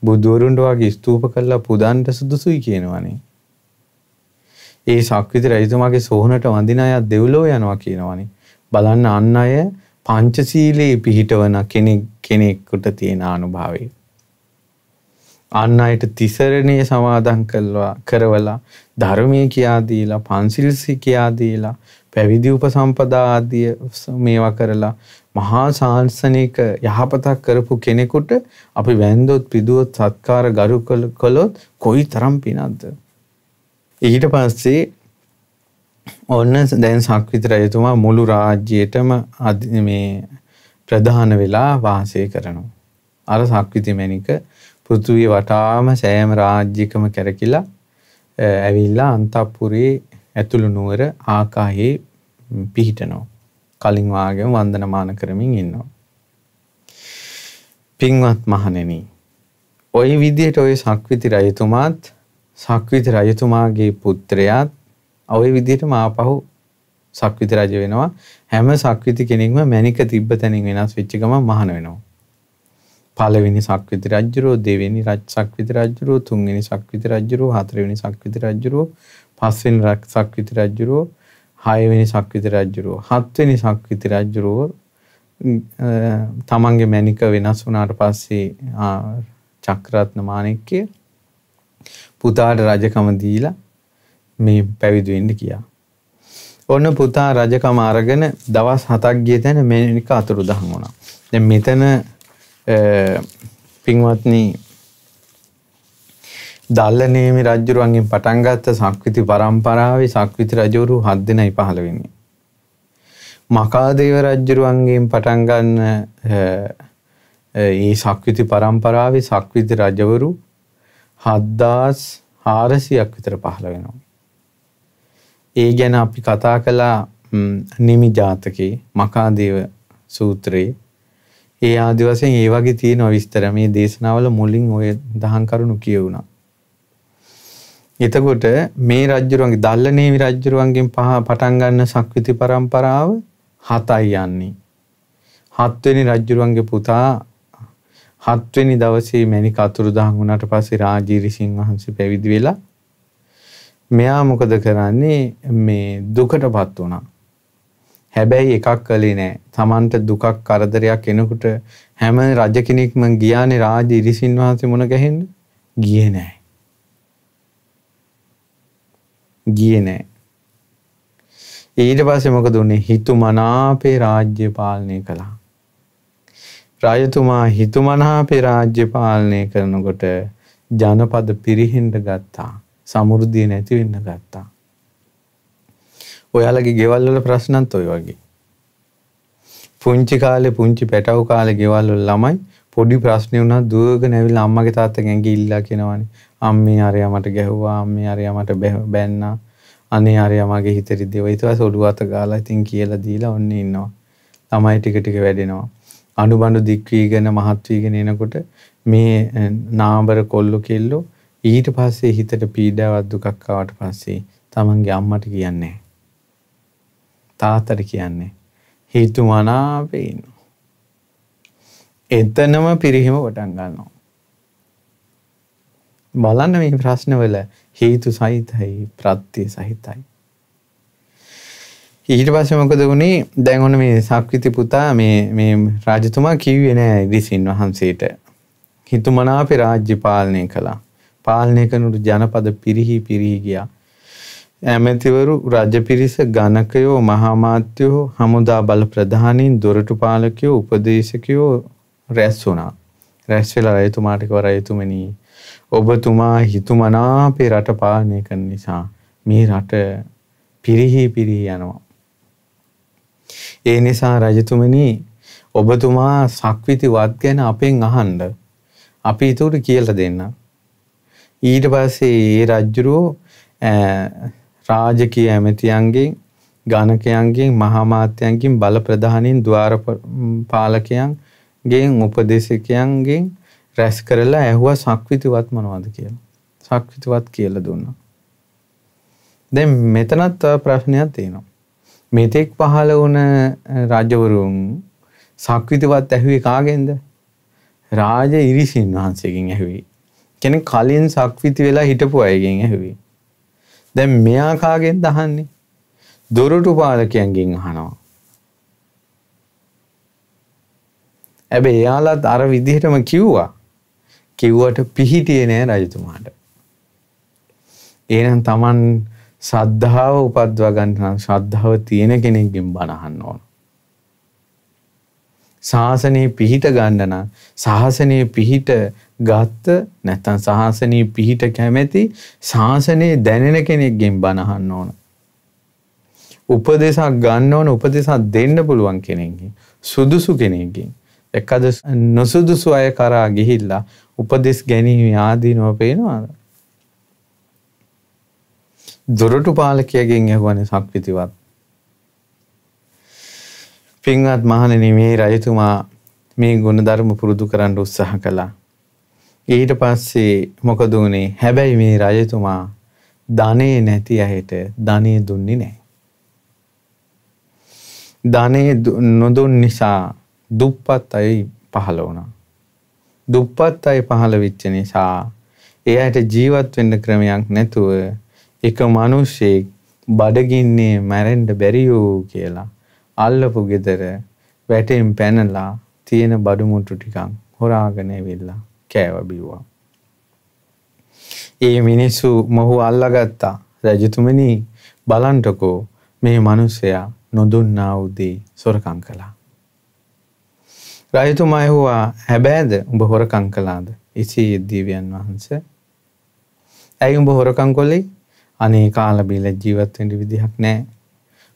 බුදුවරුන්ට වගේ ස්තූප කළා පුදන්ට සුදුසුයි කියනවනේ. ඒ සක්විති රජතුමාගේ සෝහනට වඳින අය දෙව්ලෝ යනවා කියනවනේ. බලන්න අන් අය පංචශීලයේ පිහිටවන කෙනෙක් කෙනෙකුට තියෙන අනුභවය. අන්න අයට තිසරණය සමාදන් කල්වා කරවලා ධර්මය කියාදීලා පන්සිල්සි කියාදීලා පැවිදි උපසම්පදාදිය මේවා කරලා මහා සාංසනික යහපතක් කරපු කෙනෙකුට අපි වැන්දොත් පිදුවොත් සත්කාර ගරු කළොත් කොයි තරම් පිනක්ද. ඊට පස්සේ ඔන්න දැන් සක්විත රජතුමා මුළු රාජ්‍යයටම මේ ප්‍රධාන වෙලා වාසය කරනවා. අර සක්විති මැනික පෘතුවිය වටාම සෑම රාජ්‍යකම කැරකිලා ඇවිල්ලා අන්තපුරේ ඇතුළු නුවර ආකාහයේ පිහිටනෝ. කලින්වාගම වන්දනමාන කරමින් ඉන්නවා. පින්වත් මහනෙන. ඔය විදියට ඔය සක්විති රජතුමාත් සක්විති රජතුමාගේ පුත්‍රයාත් ඔය විදියට මාපහු සක්විති රජ වෙනවා හැම සක්විති කෙනෙක්ම මැනික තිබ්බ තැනින් වෙනස් වෙච්ච ගම මහන වෙනවා. පලවෙනි සක්විති රජ්ජුරෝ දෙවෙනි සක්විති රජ්ජුරෝ තුන්වෙනි සක්විති රජ්ජුරෝ හතරවෙනි සක්විති රජ්ජුරෝ පස්වෙනි සක්විති රජ්ජුරෝ හයවෙනි සක්විති රජ්ජුරෝ හත්වෙනි සක්විති රජ්ජුරෝ තමන්ගේ මැනික වෙනස් වුනාට පස්සේ චක්‍රත්න මානෙක්කය පුතාට රජකම දීලා මේ පැවිදිවෙන්න කියා. ඔන්න පුතා රජකම අරගෙන දවස් හතක් ගිය තැන මේනික අතුරු දහන් වුණා. මෙතන පින්වත්නී දල්ලනේමි රජ්ජුරුවන්ගෙන් පටන්ගත්ත සක්විති පරම්පරාවේ සක්විති රජවරු හත් දෙනයි පහළවෙනි. මකාදේව රජ්ජුරුවන්ගෙන් පටන්ගන්න ඒ සක්විති පරම්පරාවේ සක්විති රජවරු හද්දාස් හාරසියක් විතර පහළ වෙනවා. ඒ ගැන අපි කතා කලා නිමි ජාතකයේ මකාදේව සූත්‍රයේ ඒ ආදිවසයෙන් ඒ වගේ තියෙන විස්තර මේ දේශනාවල මුලින් ඔය දහම් කරුණු කියවුණා. එතකොට මේ රජ්ජුරුවන්ගේ දල්ලනේවි රජ්ජුරුවන්ගෙන් පහ පටන් ගන්න සක්විති පරම්පරාව හතයි යන්නේ. හත්වෙනි රජ්ජුරුවන්ගේ පුතා හත්වෙනි දවසේ මැණික අතුරුදහන් වුණාට පස්සේ රාජීරි සිංහවහන්සේ පැවිදි වෙලා මෙයා මොකද කරන්නේ මේ දුකටපත් වුණා. හැබැයි එකක් කළේ නෑ. Tamanට දුකක් කරදරයක් එනකොට හැම රජ කෙනෙක්ම ගියානේ රාජ ඉරිසින් වහන්සේ මුණ ගැහෙන්න. ගියේ නෑ. ගියේ නෑ. ඊට පස්සේ මොකද උනේ? හිතුමනාපේ රාජ්‍ය පාලනය කළා. රාජතුමා හිතුමනාපේ රාජ්‍ය පාලනය කරනකොට ජනපද පිරිහින්න ගත්තා. සමෘද්ධිය නැති වෙන්න ගත්තා. ඔයාලගේ ගෙවල්වල ප්‍රශ්නත් ඔය වගේ. පුංචි කාලේ පුංචි පැටව කාලේ ගෙවල්වල ළමයි පොඩි ප්‍රශ්න වුණා දුවගෙන ඇවිල්ලා අම්මගේ තාත්තගෙන් ඇඟිල්ලා කියනවනේ. අම්මේ අරයා මට ගැහුවා, අම්මේ අරයා මට බැන්නා. අනේ අරයා මගේ හිතේ දේව. ඊට පස්සේ ඔළුව අත ගාලා ඉතින් කියලා දීලා ඔන්න ඉන්නවා. ළමයි ටික ටික වැඩෙනවා. අනුබඳු දික් වීගෙන මහත් වීගෙන එනකොට මේ නාඹර කොල්ලු කිල්ලෝ ඊට පස්සේ හිතට පීඩාවක් දුකක් ආවට පස්සේ තමන්ගේ අම්මට කියන්නේ තාත්තට කියන්නේ හිතු මනාපේ ඉන්නවා. එතනම පිරිහිම පටන් ගන්නවා. බලන්න මේ ප්‍රශ්නවල හේතු සහිතයි ප්‍රත්‍ය සහිතයි. ඊට පස්සේ මොකද වුනේ? දැන් ඔන්න මේ සක්විති පුතා මේ මේ රාජතුමා කිව්වේ නෑ ඉදිසින් වහන්සේට. හිතුමනාපේ රාජ්‍ය පාලනය කළා. පාලනය කරන ජනපද පිරිහි පිරිහි ගියා. ඇමැතිවරු රජපිරිස ගණකයෝ මහාමාත්‍යයෝ හමුදා බල ප්‍රධානීන් දොරටු පාලකයෝ උපදේශකයෝ රැස් වුණා. රැස් වෙලා රයතුමාටක රයතුමනී ඔබතුමා හිතුමනාපේ රට පාලනය කරන නිසා මේ රට පිරිහි පිරිහි යනවා. ඒ නිසා රජතුමනී ඔබතුමා සක්විති වත් ගැන අපෙන් අහන්ඩ අපි ඉතුට කියල දෙන්න. ඊට පස්සේ ඒ රජ්ජුරුවෝ රාජකීය ඇමතියන්ගෙන් ගණකයන්ගෙන් මහාමාත්‍යයන්ගෙන් බල ප්‍රධානීන් ద్వාර පාලකයන්ගෙන් උපදේශකයන්ගෙන් රැස් කරලා ඇහුවා සක්විතිවත් මොනවද කියලා. සක්විතිවත් කියලා දුන්නා. දැන් මෙතනත් ප්‍රශ්නයක් තියෙනවා. මෙතෙක් පහළ වුණ රජවරුන් සක්විතිවත් ඇහුවේ කාගෙන්ද? රාජ ඉරිසින් වහන්සේගෙන් ඇහුවේ. කෙනෙක් කලින් සක්විති වෙලා හිටපු අයගෙන් ඇහුවේ. දැන් මෙයා කාගෙන්ද අහන්නේ? දොරටු පාලකයන්ගෙන් අහනවා. හැබැයි එයාලත් අර විදිහටම කිව්වා. කිව්වට පිහිටියේ නෑ රජතුමාට. එහෙනම් Taman සද්ධාව උපද්වා ගන්න ශ්‍රද්ධාව තියෙන කෙනෙක්ගෙන් බණහන්න ඕන. ශාසනයේ පිහිට ගන්න නම් ශාසනයේ පිහිට ගත්ත නැත්තම් සාසනයේ පිහිට කැමැති සාසනයේ දැනෙන කෙනෙක්ගෙන් බණහන්න ඕන. උපදේශක් ගන්න ඕන උපදේශක් දෙන්න පුළුවන් කෙනෙක්ගෙන් සුදුසු කෙනෙක්ගෙන් එක්කද නොසුදුසු අය කරා ගිහිල්ලා උපදෙස් ගැනීම ආදීනව පේනවාද? දොරටු පාලකයාගෙන් ඇහුවනේ සක්විතිවත්. පින්වත් මහණෙනි මේ රජතුමා මේ ගුණධර්ම පුරුදු කරන්න උත්සාහ කළා. ඊට පස්සේ මොකද උනේ? හැබැයි මේ රජතුමා ධනෙ නැති ඇහෙට ධනෙ දුන්නේ නැහැ. ධනෙ නොදුන් නිසා දුප්පත් අය පහළ වුණා. දුප්පත් අය පහළ වෙච්ච නිසා එයාට ජීවත් වෙන්න ක්‍රමයක් නැතුව එක මිනිහෙක් බඩගින්නේ මැරෙන්න බැරි වූ කියලා අල්ලපු ගෙදර වැටෙන් පැනලා තියෙන බඩු මුට්ටු ටිකක් හොරාගෙන ඇවිල්ලා කෑව බිව්වා. ඒ මිනිස්සු මොහු අල්ලගත්තා රජතුමනි බලන්ටකෝ මේ මනුස්සයා නොදුන්නා උදේ සොරකං කළා. රජතුමා ඇහුවා හැබෑද උඹ හොරකං කළාද? ඉසී දිව්‍යයන් වහන්සේ. ඇයි උඹ හොරකං කොළේ? අනේ කාලා බීලා ජීවත් වෙන්න විදිහක් නැහැ.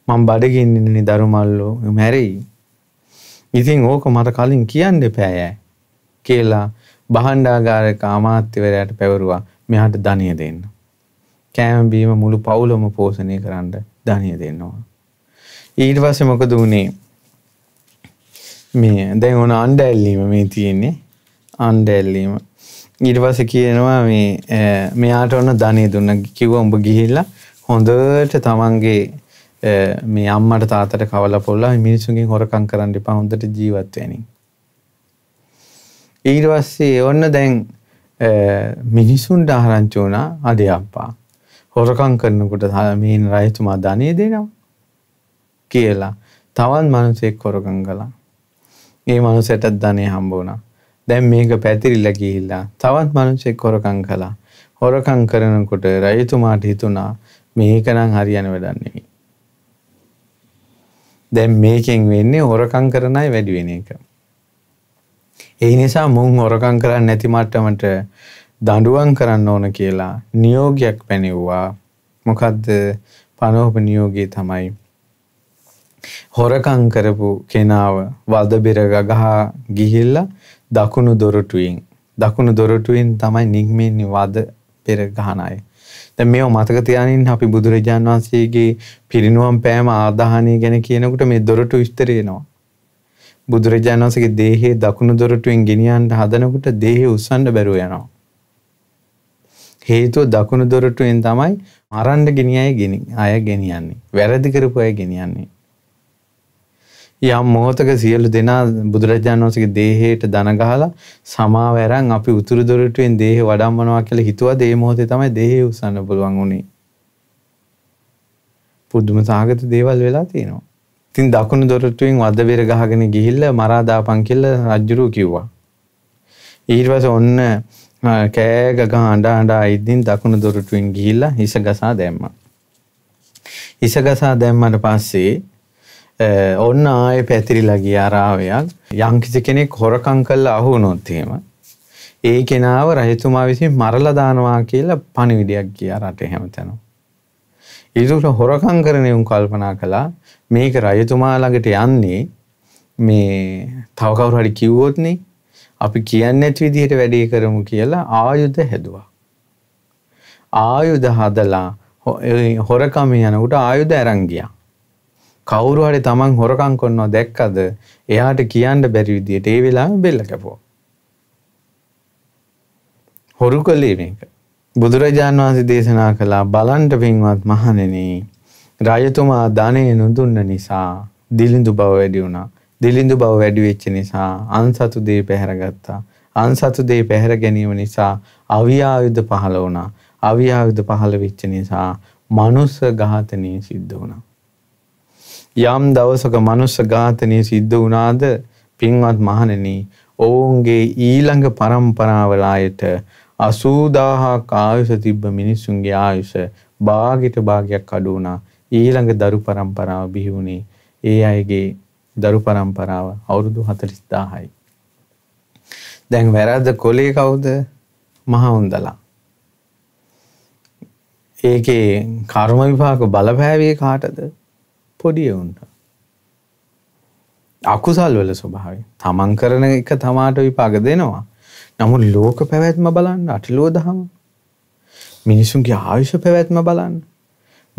මම බඩගින්න ඉන්නේ දරුමල්ලෝ මැරෙයි. ඉතින් ඕක මට කලින් කියන්න එපෑ කියලා බහන්්ඩාගාරක අමාත්‍යවරයට පැවරුවා මෙහට ධනය දෙන්න. කෑමබීම මුළු පවුලොම පෝෂණය කරන්න ධනය දෙන්නවා. ඊට පස්ස මොකද වුණේ මේ දැන් ඕන අන්ඩ ඇල්ලීම මේ තියෙන්නේ අන්ඩ ඇල්ලීම ඊට පස කියනවා මේ මෙයාට ඔන්න ධනය දුන්න කිව්ව උඹ ගිහිල්ලා හොඳට තමන්ගේ මේ අම්මට තාතට කවල පොල්ලා මිනිසුන්ගේ හොරකං කරන්න එපා හොඳට ජීවත්වයනින් ඊට පස්සේ ඔන්න දැන් මිනිසුන්ට ආරංචි වුණා අදේ අප්පා. හොරකම් කරනකොට මේන රජතුමා ධනෙ දෙනවා කියලා. තවත් මිනිසෙක් හොරකම් කළා. ඒ මිනිසටත් ධනෙ හම්බ වුණා. දැන් මේක පැතිරිලා ගිහිල්ලා තවත් මිනිසෙක් හොරකම් කළා. හොරකම් කරනකොට රජතුමාට හිතුණා මේක නම් හරියන වැඩක් නෙවෙයි. දැන් මේකෙන් වෙන්නේ හොරකම් කරන අය වැඩි වෙන එක. ඒ නිසා මුන් හොරකම් කරන්න නැති මට්ටමට දඬුවම් කරන්න ඕන කියලා නියෝගයක් පැනෙව්වා. මොකද්ද? පනෝප නියෝගය තමයි හොරකම් කරපු කෙනාව වද බෙර ගගහ ගිහිල්ලා දකුණු දොරටුවෙන් දකුණු දොරටුවෙන් තමයි නික්මෙන්නේ වද පෙර ගහන අය. දැන් මේව මතක තියානින් අපි බුදුරජාන් වහන්සේගේ පිරිනුවම් පෑම ආදාහණය ගැන කියනකොට මේ දොරටු විස්තර එනවා. බුදුරජාණන් වහන්සේගේ දේහේ දකුණු දොරටුවෙන් ගෙනියන්න හදනකොට දේහය උස්සන්න බැරුව යනවා. හේතුව දකුණු දොරටුවෙන් තමයි මරන්න ගෙනියයි ගෙනි අය ගෙනියන්නේ. වැරදි කරපු අය ගෙනියන්නේ. යම් මොහොතක සියලු දෙනා බුදුරජාණන් වහන්සේගේ දේහයට දන ගහලා සමාව ඇරන් අපි උතුරු දොරටුවෙන් දේහය වඩම්මනවා කියලා හිතුවද ඒ මොහොතේ තමයි දේහය උස්සන්න පුළුවන් වුණේ. පුදුම සාගත දේවල් වෙලා තියෙනවා. ඉතින් දකුණු දොරටුවෙන් වදබෙර ගහගෙන ගිහිල්ලා මරා දාපන් කියලා රජුරෝ කිව්වා. ඊට පස්සේ ඔන්න කෑ ගග අඬ අඬ ඉදින් දකුණු දොරටුවෙන් ගිහිල්ලා හිස ගසා දැම්මා. හිස ගසා දැම්මට පස්සේ ඔන්න ආයේ පැතිරිලා ගියා රාවයක් යම්කිසි කෙනෙක් හොරකම් කළා අහු වුණොත් එහෙම ඒ කෙනාව රජතුමා විසින් මරලා දානවා කියලා පණිවිඩයක් ගියා රටේ හැමතැනම. ඊටට හොරකම් කරන උන් කල්පනා කළා මේක රජතුමා ළඟට යන්නේ මේ තව කවුරු හරි කිව්වොත්නේ අපි කියන්නේ නැති විදිහට වැඩේ කරමු කියලා ආයුධ හැදුවා. ආයුධ හදලා හොරකම යනකොට ආයුධ අරන් ගියා. කවුරු හරි Taman හොරකම් කරනවා දැක්කද එයාට කියන්න බැරි විදියට ඒ වෙලාවෙ බෙල්ල කැපුවා. හොරු කළේ මේක. බුදුරජාන් වහන්සේ දේශනා කළා බලන්ට පින්වත් මහණෙනි රජතුමා ධනෙ නොදුන්න නිසා දිලිඳු බව වැඩි වුණා. දිලිඳු බව වැඩි වෙච්ච නිසා අන්සතු දේ පැහැරගත්තා. අන්සතු දේ පැහැර ගැනීම නිසා අවියායුධ පහළ වුණා. අවියායුධ පහළ වෙච්ච නිසා මනුස්ස ඝාතනය සිද්ධ වුණා. යම් දවසක මනුස්ස ඝාතනය සිද්ධ වුණාද පින්වත් මහණෙනි ඔවුන්ගේ ඊළඟ පරම්පරාවලායට 80000ක් ආයුෂ තිබ්බ මිනිසුන්ගේ ආයුෂ භාගයට භාගයක් අඩු වුණා. ඊළඟ දරු પરම්පරාව බිහි වුණේ ඒ අයගේ දරු પરම්පරාව අවුරුදු 40000යි. දැන් වැරද්ද කොලේ කවුද? මහවුන්දලා. ඒකේ කර්ම විපාක බලපෑවේ කාටද? පොඩි උන්ට. අකුසල් වල ස්වභාවය. තමන් කරන එක තමාට විපාක දෙනවා. නමුත් ලෝක පැවැත්ම බලන්න අටලෝ දහම. මිනිසුන්ගේ ආයුෂ පැවැත්ම බලන්න.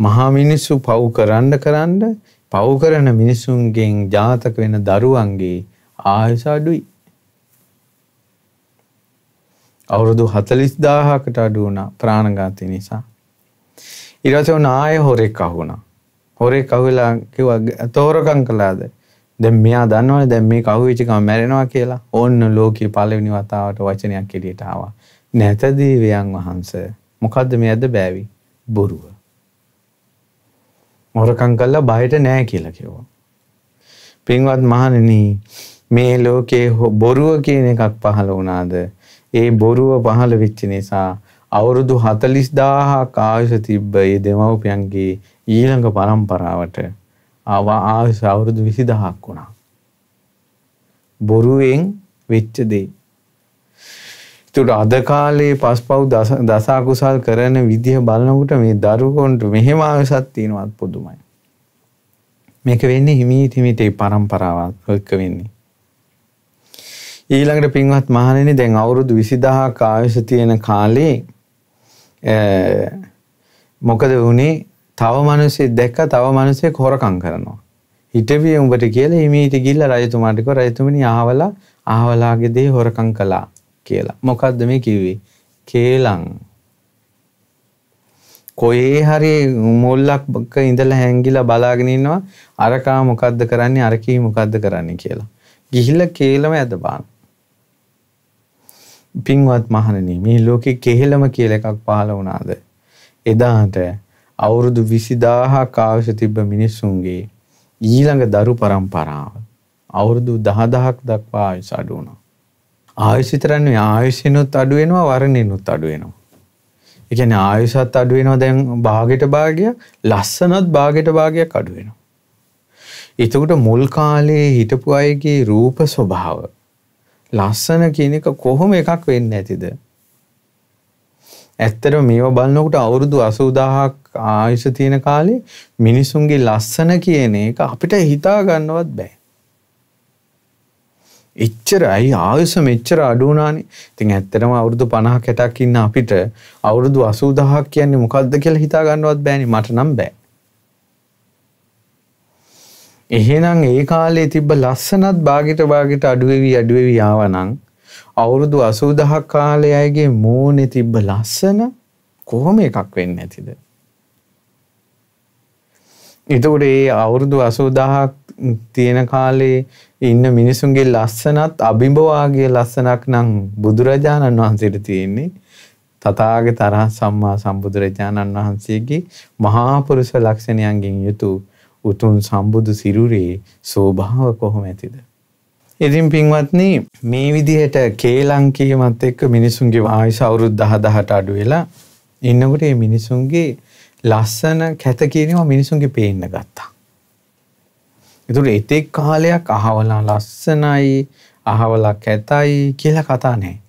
මහා මිනිස්සු පව් කරන්න කරන්න පව් කරන මිනිසුන්ගෙන් ජාතක වෙන දරුවන්ගේ ආයුෂ අඩුයි. අවුරුදු 40000කට අඩු වුණා ප්‍රාණඝාතය නිසා. ඊට පස්සේ උන ආයෙ හොරෙක් අහුණා. හොරෙක් අහුවෙලා කිව්වා තෝරකම් කළාද? දැ මෙයා දන්නවන දැ මේ කහු විචකම මැරෙනවා කියලා ඔන්න ලෝකී පලවෙනි වතාවට වචනයක් කෙලියට ආවා. නැතදීවයන් වහන්ස මොකක්ද මේ ඇද බෑවි බොරුව. මොරකං කල්ලා බයට නෑ කියලා කිව්වා. පින්වත් මහනනී මේ ලෝකයේ බොරුව කියන එකක් පහළ වුණාද. ඒ බොරුව පහළ විච්චි නිසා අවුරුදු හතලිස් දාහා කායුෂ තිබ්බ ඒ දෙමවපියන්ගේ ඊළඟ පරම්පරාවට ආයුෂ අවුරුදු 20000ක් වුණා. බොරුවෙන් වෙච්ච දේ. ඒකට අද කාලේ පස්පව් දස අකුසල් කරන විදිහ බලනකොට මේ දරුවන්ට මෙහෙම ආයුෂක් තියෙනවත් පුදුමයි. මේක වෙන්නේ හිමීට හිමීට ඒ પરම්පරාවත් එක්ක වෙන්නේ. ඊළඟට පින්වත් මහණෙනි දැන් අවුරුදු 20000ක ආයුෂ තියෙන කාලේ මොකද වුනේ තව මිනිස්සෙක් දැක්ක තව මිනිස්සෙක් හොරකම් කරනවා. හිටවිය උඹට කියලා හිමීට ගිහිල්ලා රජතුමාට කිව්වා රජතුමනි ආවලා ආවලාගේ දේ හොරකම් කළා කියලා. මොකද්ද මේ කිව්වේ? කේලම්. කොහේ හරි මුල්ලක් ඉඳලා හැංගිලා බලාගෙන ඉන්නවා අරකා මොකද්ද කරන්නේ අරකී මොකද්ද කරන්නේ කියලා. ගිහිල්ලා කේලම ඇද බානවා. පින්වත් මහණනි මේ ලෝකේ කෙහෙලම කියලා එකක් පහළ වුණාද එදාට අවුරුදු 20000ක් ආවශ තිබ්බ මිනිස්සුන්ගේ ඊළඟ දරු પરම්පරාව අවුරුදු 10000ක් දක්වා ආයුෂ අඩු වුණා. ආයුෂ විතරන්නේ ආයුෂිනුත් අඩු වෙනවා වරණිනුත් අඩු වෙනවා. ඒ කියන්නේ ආයුෂත් අඩු වෙනවා දැන් භාගයට භාගයක් ලස්සනත් භාගයට භාගයක් අඩු වෙනවා. එතකොට මුල් කාලේ හිටපු අයගේ රූප ස්වභාව ලස්සන කියන එක කොහොම එකක් වෙන්නේ නැතිද? ඇත්තට මේවා බලන්නකට අවුරුදු අසූදාහක් ආයුෂ තියෙන කාලේ මිනිසුන්ගේ ලස්සන කියන එක අපිට හිතා ගන්නවත් බෑ. එච්චරයි ආයුෂ මෙච්චර අඩු වුණානේ. ඉතින් ඇත්තටම අවුරුදු 50 60ක් ඉන්න අපිට අවුරුදු 80000ක් කියන්නේ මොකද්ද කියලා හිතා ගන්නවත් බෑනේ මට නම් බෑ. එහෙනම් ඒ කාලේ තිබ්බ ලස්සනත් බාගිට බාගිට අඩු වෙවි අඩු වෙවි ආවනම් අවුරුදු 80000ක් කාලේ අයගේ මූණේ තිබ්බ ලස්සන කොහොම එකක් වෙන්නේ නැතිද? එතකොට ඒ අවුරුදු 80000ක් තියෙන කාලේ ඉන්න මිනිසුන්ගේ ලස්සනත් අභිභවාගේ ලස්සනක් නම් බුදුරජාණන් වහන්සේට තියෙන්නේ තථාගත අරහ සම්මා සම්බුදුරජාණන් වහන්සේගේ මහා පුරුෂ ලක්ෂණයන්ගෙන් යුතු උතුම් සම්බුදු සිරුරේ සෝභාව කොහොම ඇතිද? ඉතින් පින්වත්නි මේ විදිහට කේලංකීමත් එක්ක මිනිසුන්ගේ ආයුෂ අවුරුදු 10000ට අඩු වෙලා ඉන්නකොට මේ මිනිසුන්ගේ ලස්සන කැත කියනවා මිනිසුන්ගේ පේන්න ගත්තා. ඒතර ඒතෙක් කාලයක් අහවලා ලස්සනයි අහවලා කැතයි කියලා කතා නැහැ.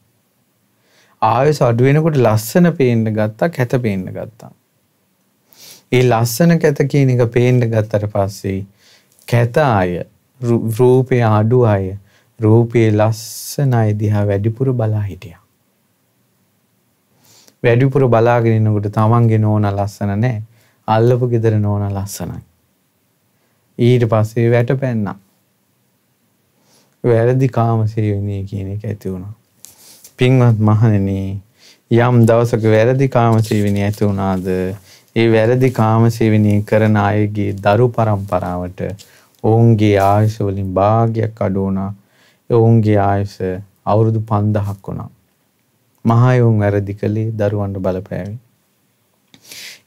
ආයුෂ අඩු වෙනකොට ලස්සන පේන්න ගත්තා කැත පේන්න ගත්තා. ඒ ලස්සන කැත කියන එක පේන්න ගත්තට පස්සේ කැත අය රූපය අඩු අය රූපයේ ලස්සනයි දිහා වැඩිපුර බලා හිටියා. වැඩිපුර බලාගෙන ඉන්නකොට තමන්ගේ නෝන ලස්සන නෑ. අල්ලපු ගෙදර නෝන ලස්සනයි. ඊට පස්සේ වැට පැන්නා. වැරදි කාමසේවනය කියන එක ඇති වුණා. පින්වත් මහණෙනි යම් දවසක වැරදි කාමසේවනය ඇති වුණාද ඒ වැරදි කාමසේවනය කරන අයගේ දරු පරම්පරාවට ඔවුන්ගේ ආයස වලින් භාගයක් අඩු වුණා. ඔවුන්ගේ ආයස අවුරුදු 5000ක් වුණා. මහා යෝන් වැරදි කළේ දරුවන්ට බලපෑවේ.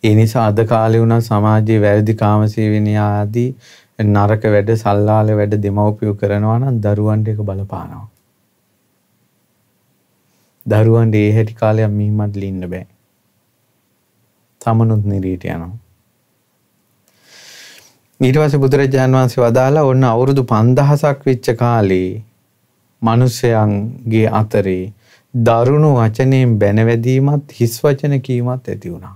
ඒ නිසා අද කාලේ වුණා සමාජයේ වැරදි කාමසේවණිය ආදී නරක වැඩ, සල්ලාල වැඩ දෙමව්පියෝ කරනවා නම් දරුවන්ට ඒක බලපානවා. දරුවන්ට ඒ හැටි කාලයක් මිහිමත් ලින්න බෑ. තමනුත් නිරීට යනවා. ඊටවස බුදුරජාන් වහන්සේ වදාලා ඔන්න අවුරුදු පන්දහසක් විච්ච කාලේ මනුස්සයන්ගේ අතරේ දරුණු වචනයෙන් බැනවැදීමත් හිස් වචන කීමත් ඇති වුණා.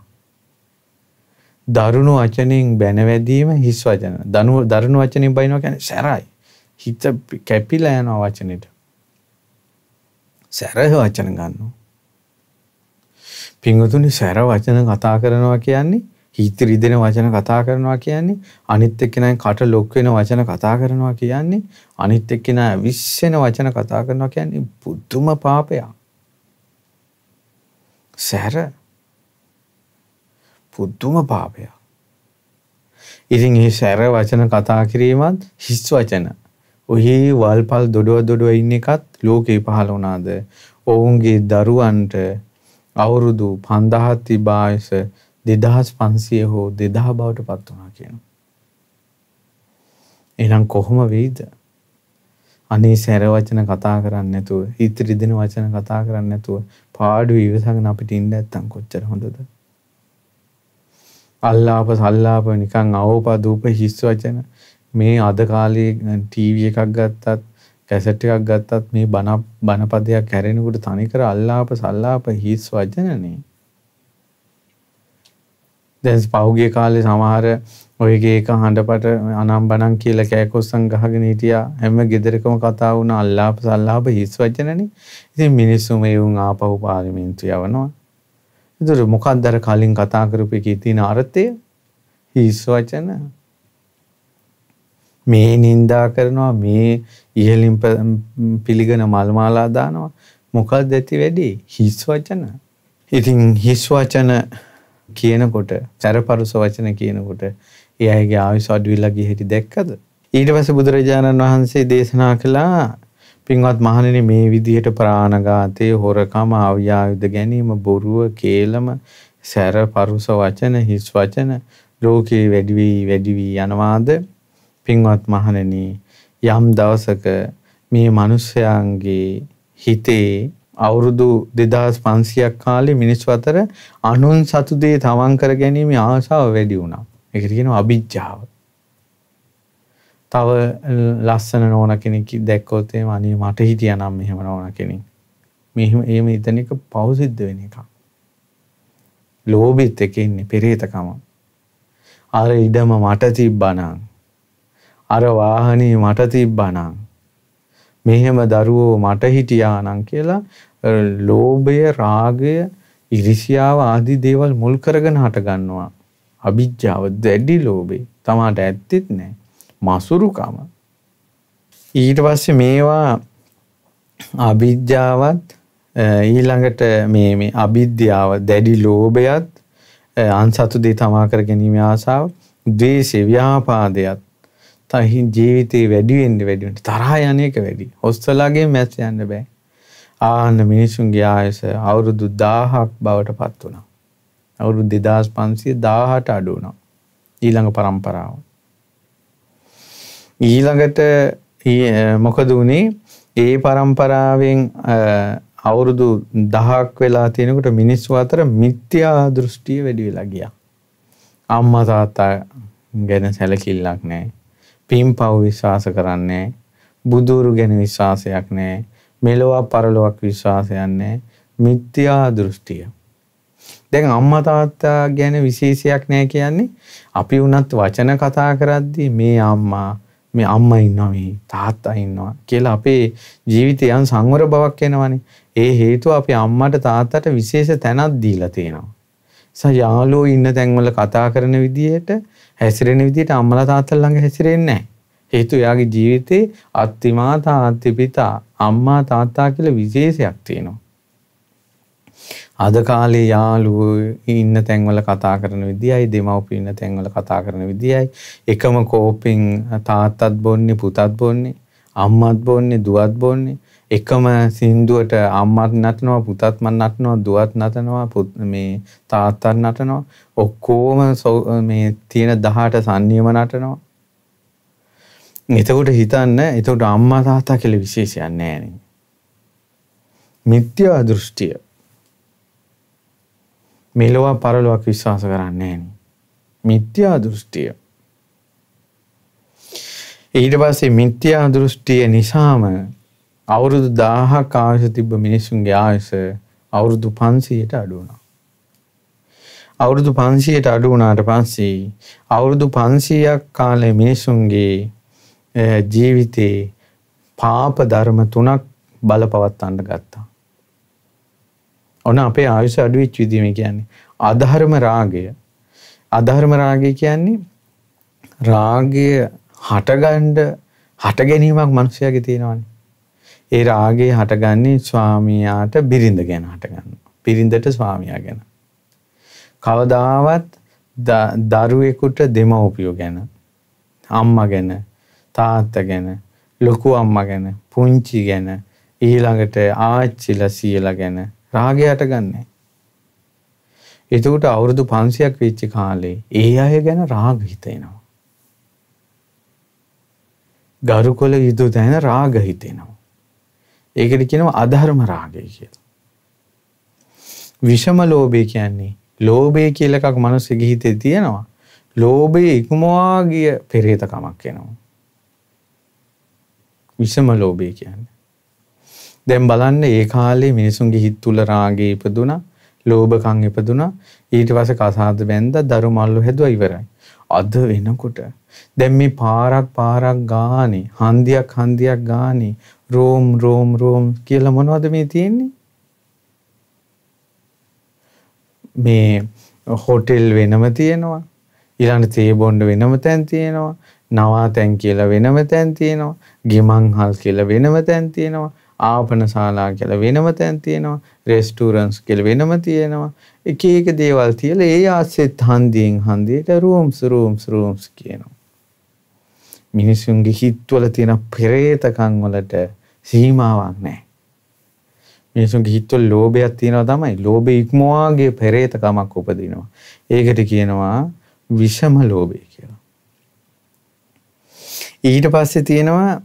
දරුණු වචනෙන් බැනවැදීම හිස් වචන. දනු දරුණු වචනෙන් බයිනවා කියන්නේ සැරයි. හිත කැපිලා යන වචනෙට. සැර වචන ගන්නවා. පිංගුතුනි සැර වචන කතා කරනවා කියන්නේ හිත රිදෙන වචන කතා කරනවා කියන්නේ අනිත් එක්කෙනාගේ කට ලොක් වෙන වචන කතා කරනවා කියන්නේ අනිත් එක්කෙනා විශ්සෙන වචන කතා කරනවා කියන්නේ පුදුම පාපයක්. සැර පුදුම පාපයක්. ඉතින් මේ සැර වචන කතා කිරීමත් හිස් වචන. ඔහි වල්පල් දොඩව දොඩව ඉන්න එකත් ලෝකේ පහළ වුණාද? ඔවුන්ගේ දරුවන්ට අවුරුදු 5000 තිබායස දෙදහස් පන්සිය හෝ දෙදහ බවට පත් වනා කියන. එනම් කොහොම වෙයිද අනේ සැරවචන කතා කරන්න ඇතුව හිතරි දෙන වචන කතා කරන්න ඇතුව පාඩු ඉවසගෙන අපිට ඉන්න ඇත්තම් කොච්චර හොඳද. අල්ලාප සල්ලාප නිකං අවපදූප හිස් වචන මේ අද කාලයේ ටීව එකක් ගත්තත් කැසට් එකක් ගත්තත් මේ බණ බණපදයක් හැරෙනකුට තනිකර අල්ලාප සල්ලාප හිස් වචනනේ දැන් පහුගිය කාලේ සමහර ඔයගේ ඒක හඬපට අනම්බනම් කියලා කෑකොස්සන් ගහගෙන හිටියා හැම ගෙදරකම කතා වුණා අල්ලාප සල්ලාප හිස් වචනනේ. ඉතින් මිනිස්සු මේ වුන් ආපහු පාර්ලිමේන්තු යවනවා. ඒතර මොකක්ද අර කලින් කතා කරපු එකේ තියෙන අර්ථය? හිස් වචන. මේ නින්දා කරනවා මේ ඉහලින් පිළිගෙන මල්මාලා දානවා මොකක්ද ඇති වැඩි හිස් වචන. ඉතින් හිස් වචන කියනකොට සැරපරුස වචන කියනකොට ඒ අයගේ ආයුෂ අඩුවිලා ගිය හැටි දැක්කද ඊට පස්සේ බුදුරජාණන් වහන්සේ දේශනා කළා පින්වත් මහණෙනි මේ විදිහට ප්‍රාණඝාතයේ හොරකම ආයුධ ගැනීම බොරුව කේලම සැරපරුස වචන හිස් වචන ලෝකේ වැඩි වී වැඩි වී යනවාද පින්වත් මහණෙනි යම් දවසක මේ මිනිසයන්ගේ හිතේ අවුරුදු දෙදස් පන්සියක් කාලේ මිනිස් අතර අනුන් සතුදේ තවන් කර ගැනීම ආසාාව වැඩි වුණා එකරගෙන අභිජ්ජාව තව ලස්සන නෝන කෙනෙක් දැක්කෝතේ වනේ මට හිටිය නම් මෙහෙම නෝන කෙනෙක් මෙහම ඒම ඉතන එක පවසිද්ධ වෙන එක ලෝබිත් එක ඉන්නේ පෙරේතකම අර ඉඩම මට තිබ්බනං අර වාහනේ මට තිබ්බනං මෙහෙම දරුවෝ මට හිටියා නම් කියලා ලෝභය රාගය ඉරිසියාව ආදී දේවල් මුල් කරගෙන හට ගන්නවා අභිජ්ජාව දැඩි ලෝභේ තමාට ඇත්තෙත් නෑ මසුරුකම ඊට පස්සේ මේවා අභිජ්ජාවත් ඊළඟට මේ මේ අවිද්‍යාව දැඩි ලෝභයත් අන්සතු දේ තමා කර ගැනීම ආසාව ද්වේෂේ ව්‍යාපාදයත් තහින් ජීවිතේ වැඩිවෙන්න වැඩිවෙන්න තරහා යන එක වැඩි. හොස්ටලගේ මැච් යන්න බෑ. ආන්න මිනිසුන්ගේ ආයස අවුරුදු 1000ක් බවට පත් වුණා. අවුරුදු 2500 1000ට අඩු වුණා. ඊළඟ પરම්පරාව. ඊළඟට මොකද වුණේ? ඒ પરම්පරාවෙන් අවුරුදු 10ක් වෙලා තියෙනකොට මිනිස්සු අතර මිත්‍යා දෘෂ්ටිය වැඩි වෙලා ගියා. අම්මා තාත්තා ගැන සැලකිල්ලක් නැහැ. පින් පව් විශ්වාස කරන්නේ බුදුරු ගැන විශ්වාසයක් නැහැ. මෙලොව පරලොවක් විශ්වාසයක් නැහැ. මිත්‍යා දෘෂ්ටිය. දැන් අම්මා තාත්තා ගැන විශේෂයක් නැහැ කියන්නේ අපි වුණත් වචන කතා කරද්දී මේ අම්මා මේ අම්මා ඉන්නවා මේ තාත්තා ඉන්නවා කියලා අපේ ජීවිතයන් සංවර බවක් එනවනේ. ඒ හේතුව අපි අම්මට තාත්තට විශේෂ තැනක් දීලා තියෙනවා. නිසා යාළුවෝ ඉන්න තැන්වල කතා කරන විදියට හැසිරෙන විදියට අම්මලා තාත්තලා ළඟ හැසිරෙන්නේ නැහැ. හේතුව එයාගේ ජීවිතේ අත්තිමාතා අත්තිපිතා අම්මා තාත්තා කියලා විශේෂයක් තියෙනවා. අද කාලේ යාළුවෝ ඉන්න තැන්වල කතා කරන විදියයි දෙමව්පිය ඉන්න තැන්වල කතා කරන විදියයි එකම කෝපෙන් තාත්තත් බොන්නේ පුතත් බොන්නේ අම්මත් බොන්නේ දුවත් බොන්නේ එකම සින්දුවට අම්මත් නටනවා පුතත් මන් නටනවා දුවත් නටනවා මේ තාත්තත් නටනවා ඔක්කොම මේ තියෙන 18 සංනියම නටනවා එතකොට හිතන්න එතකොට අම්මා තාත්තා කියලා විශේෂයක් නැහැ මිත්‍යා දෘෂ්ටිය මෙලොව පරලොවක් විශ්වාස කරන්නේ මිත්‍යා දෘෂ්ටිය ඊට පස්සේ මිත්‍යා දෘෂ්ටිය නිසාම අවුරුදු දාහක් ආයුෂ තිබ්බ මිනිස්සුන්ගේ ආයුෂ අවුරුදු 500ට අඩු වුණා. අවුරුදු 500ට අඩු වුණාට පස්සේ අවුරුදු 500ක් කාලේ මිනිසුන්ගේ ජීවිතේ පාප ධර්ම තුනක් බලපවත්වන්න ගත්තා. ඔන්න අපේ ආයුෂ අඩු වෙච්ච විදිය මේ කියන්නේ අධර්ම රාගය. අධර්ම රාගය කියන්නේ රාගය හටගන්න හට ගැනීමක් මිනිසයාගේ තියෙනවානේ. ඒ රාගය හටගන්නේ ස්වාමියාට බිරිඳ ගැන හටගන්නවා. බිරිඳට ස්වාමියා ගැන. කවදාවත් දරුවෙකුට දෙමව්පියෝ ගැන අම්මා ගැන තාත්තා ගැන ලොකු අම්මා ගැන පුංචි ගැන ඊළඟට ආච්චිලා සීලා ගැන රාගය හටගන්නේ. එතකොට අවුරුදු 500ක් වෙච්ච කාලේ ඒ අය ගැන රාග හිතෙනවා. ගරුකොල යුද දැන රාග හිතෙනවා. ඒකට කියනවා අධර්ම රාගය කියලා. විෂම ලෝභය කියන්නේ ලෝභය කියලා එකක් මනුස්සයෙකුගේ හිතේ තියෙනවා. ලෝභය ඉක්මවා ගිය පෙරේතකමක් වෙනවා. විෂම ලෝභය කියන්නේ. දැන් බලන්න ඒ කාලේ මිනිසුන්ගේ හිත තුල රාගය ඉපදුනා, ලෝභකම් ඉපදුනා, ඊට පස්සේ කසාද බැන්දා, දරු මල්ලු හැදුවා ඉවරයි. අද වෙනකොට දැන් මේ පාරක් පාරක් ගානේ, හන්දියක් හන්දියක් ගානේ රෝම් රෝම් රෝම් කියලා මොනවද මේ තියෙන්නේ? මේ හොටෙල් වෙනම තියෙනවා. ඊළඟට තේ බොන්න වෙනම තැන් තියෙනවා. නවා තැන් කියලා වෙනම තැන් තියෙනවා. ගිමන්හල් කියලා වෙනම තැන් තියෙනවා. ආපන ශාලා කියලා වෙනම තැන් තියෙනවා. රෙස්ටුරන්ට්ස් කියලා වෙනම තියෙනවා. එක එක දේවල් තියලා ඒ ආසෙත් හන්දියෙන් හන්දියට රූම්ස් රූම්ස් රූම්ස් කියනවා. මිනිසුන්ගේ හිත්වල තියෙන පෙරේතකම් වලට සීමාවක් නැහැ. මිනිසුන්ගේ හිත්වල ලෝභයක් තියෙනවා තමයි. ලෝභය ඉක්මවාගේ පෙරේතකමක් උපදිනවා. ඒකට කියනවා විෂම ලෝභය කියලා. ඊට පස්සේ තියෙනවා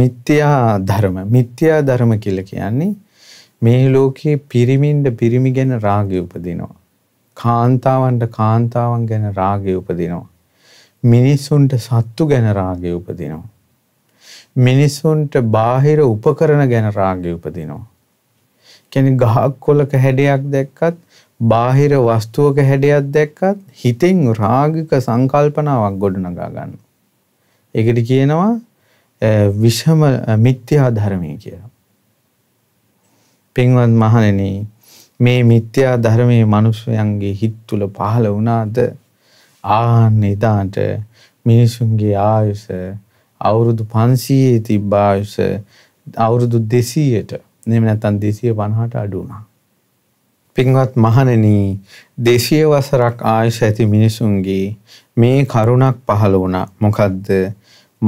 මිත්‍යා ධර්ම. මිත්‍යා ධර්ම කියලා කියන්නේ මේ ලෝකයේ පිරිමින්ද පිරිමි ගැන රාගය උපදිනවා. කාන්තාවන්ට කාන්තාවන් ගැන රාගය උපදිනවා. මිනිස්සුන්ට සත්තු ගැන රාගය උපදිනවා. මිනිස්සුන්ට බාහිර උපකරණ ගැන රාගය උපදිනවා. කියන්නේ ගහක් කොලක හැඩයක් දැක්කත් බාහිර වස්තුවක හැඩයක් දැක්කත් හිතෙන් රාගික සංකල්පනාවක් ගොඩනගා ගන්න. ඒකට කියනවා විෂම මිත්‍යා ධර්මය කියලා. පින්වත් මහණෙනි මේ මිත්‍යා ධර්මයේ මිනිස්යන්ගේ හිත් තුල පහළ වුණාද ආන්න එදාට මිනිසුන්ගේ ආයුස අවුරුදු 500 තිබ්බ ආයුස අවුරුදු 200ට එහෙම නැත්නම් 250ට අඩු වුණා. පින්වත් මහණෙනි 200 වසරක් ආයුෂ ඇති මිනිසුන්ගේ මේ කරුණක් පහළ වුණා. මොකද්ද?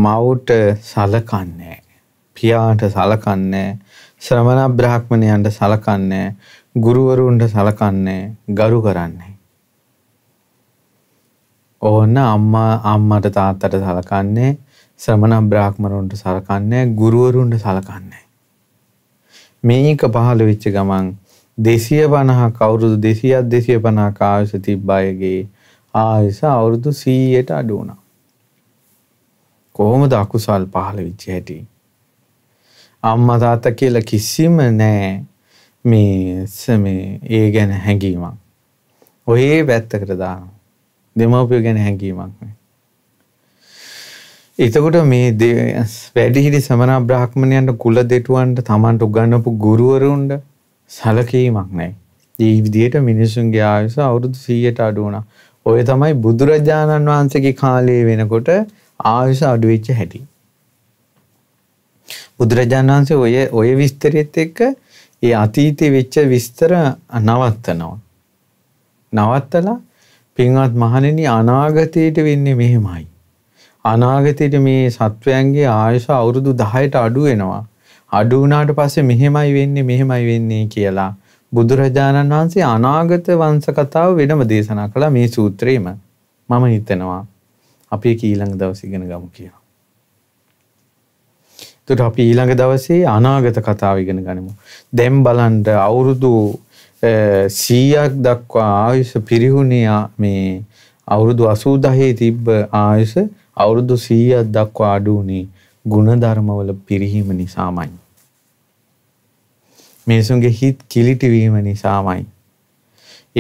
මවට සලකන්නේ පියාට සලකන්නේ ශ්‍රමණ බ්‍රාහ්මණයන්ට සලකන්නේ ගුරුවරුන්ට සලකන්නේ ගරු කරන්නේ ඕන්න අම්මා අම්මට තාත්තට සලකන්නේ ශ්‍රමණ බ්‍රාහ්මණුන්ට සලකන්නේ ගුරුවරුන්ට සලකන්නේ. මේක පහළ වෙච්ච ගමන් දෙසිය පණහ කවුරුදු දෙසියක් දෙසිය පණා කාවස තිබ්බායගේ ආයස අවුරුදු සීයට අඩුවනා. කොහොම දකුසල් පහළ විච්ච හැටි. අම්ම තාත කියලා කිසිම නෑ මේ මේ ඒ ගැන හැඟීමක්. ඔයේ පැත්තකට දානවා. දෙමවපිය ගැන හැඟීමක්න. එතකොට මේ වැඩිහිටි සමනා බ්‍රහ්මණයන්ට කුල දෙටුවන්ට තමන්ට උගන්නපු ගුරුවරුන්ට සලකීමක් නෑ. ඒ විදියට මිනිසුන්ගේ ආයුස අවුරුදු සීයට අඩුවන. ඔය තමයි බුදුරජාණන් වහන්සේගේ කාලයේ වෙනකොට ආයුස අඩුවෙච්ච හැටි. බුදුරජාණන් වහන්සේ ඔය ඔය විස්තරෙත් එක්ක ඒ අතීතේ වෙච්ච විස්තර නවත්තනවා. නවත්තලා පින්වත් මහණෙනි අනාගතයට වෙන්නේ මෙහෙමයි. අනාගතයට මේ සත්වයන්ගේ ආයුෂ අවුරුදු 10ට අඩු වෙනවා. අඩු වුණාට පස්සේ මෙහෙමයි වෙන්නේ මෙහෙමයි වෙන්නේ කියලා බුදුරජාණන් වහන්සේ අනාගත වංශ කතාව වෙනම දේශනා කළා මේ සූත්‍රේම. මම හිතනවා අපි ඊළඟ දවසේ ඉගෙන ගමු කියලා. එතකොට අපි ඊළඟ දවසේ අනාගත කතාව ඉගෙන ගනිමු. දැන් බලන්න අවුරුදු සීයක් දක්වා ආයුෂ පිරිහුණයා මේ අවුරුදු අසූදහේ තිබ්බ ආයුෂ අවුරුදු සීයක් දක්වා අඩුවනේ ගුණධර්මවල පිරිහීම නිසාමයි. මිනිසුන්ගේ හිත් කිලිටිවීම නිසාමයි.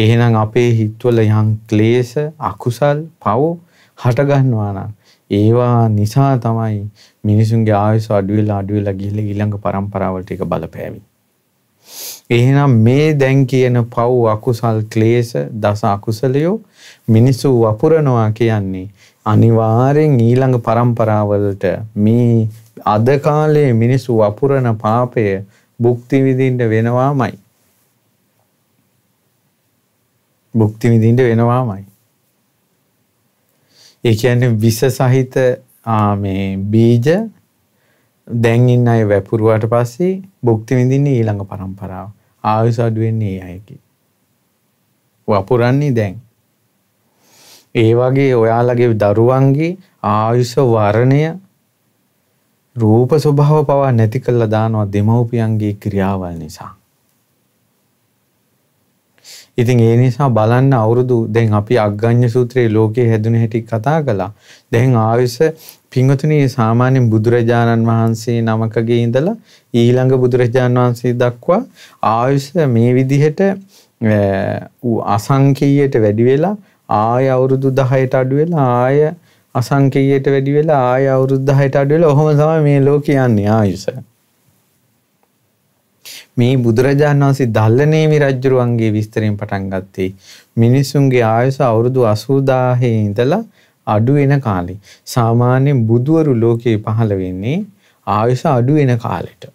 එහෙනම් අපේ හිත්වල යම් ක්ලේශ, අකුසල්, පව හටගන්නවා නම් ඒවා නිසා තමයි මිනිසුන්ගේ ආයුෂ අඩු වෙලා අඩු වෙලා ගිහිල්ලා ඊළඟ පරම්පරාවලට ඒක බලපෑවෙන්නේ. එහෙනම් මේ දැන් කියන පව් අකුසල් ක්ලේශ දස අකුසලයෝ මිනිස්සු වපුරනවා කියන්නේ අනිවාර්යෙන් ඊළඟ પરම්පරාවලට මේ අද කාලේ මිනිස්සු වපුරන පාපය භුක්ති විඳින්න වෙනවාමයි. භුක්ති විඳින්න වෙනවාමයි. ඒ කියන්නේ විස සහිත මේ බීජ දැන් ඉන්න අය වැපුරුවාට පස්සේ භුක්ති විඳින්නේ ඊළඟ පරම්පරාව. ආයුෂ අඩු වෙන්නේ ඒ අයගේ. වපුරන්නේ දැන්. ඒ වගේ ඔයාලගේ දරුවන්ගේ ආයුෂ වර්ණය රූප ස්වභාව පවා නැති කළා දානවා දෙමව්පියන්ගේ ක්‍රියාවල් නිසා. ඉතින් ඒ නිසා බලන්න අවුරුදු දැන් අපි අග්ගඤ්ඤ සූත්‍රයේ ලෝකයේ හැදුන හැටි කතා කළා. දැන් ආයුෂ පින්වතුනි සාමාන්‍යයෙන් බුදුරජාණන් වහන්සේ නමකගේ ඉඳලා ඊළඟ බුදුරජාණන් වහන්සේ දක්වා ආයුෂ මේ විදිහට ඌ අසංකීයට වැඩි වෙලා ආය අවුරුදු 10ට අඩු වෙලා ආය අසංකීයට වැඩි වෙලා ආය අවුරුදු 10ට අඩු වෙලා ඔහොම තමයි මේ ලෝකේ යන්නේ ආයුෂ. මේ බුදුරජාණන් වහන්සේ දල්ලනේමි රජුරුවන්ගේ විස්තරයෙන් පටන් ගත්තේ මිනිසුන්ගේ ආයුෂ අවුරුදු 80000 ඉඳලා අඩු වෙන කාලේ. සාමාන්‍යයෙන් බුදවරු ලෝකේ පහළ වෙන්නේ ආයුෂ අඩු වෙන කාලෙට.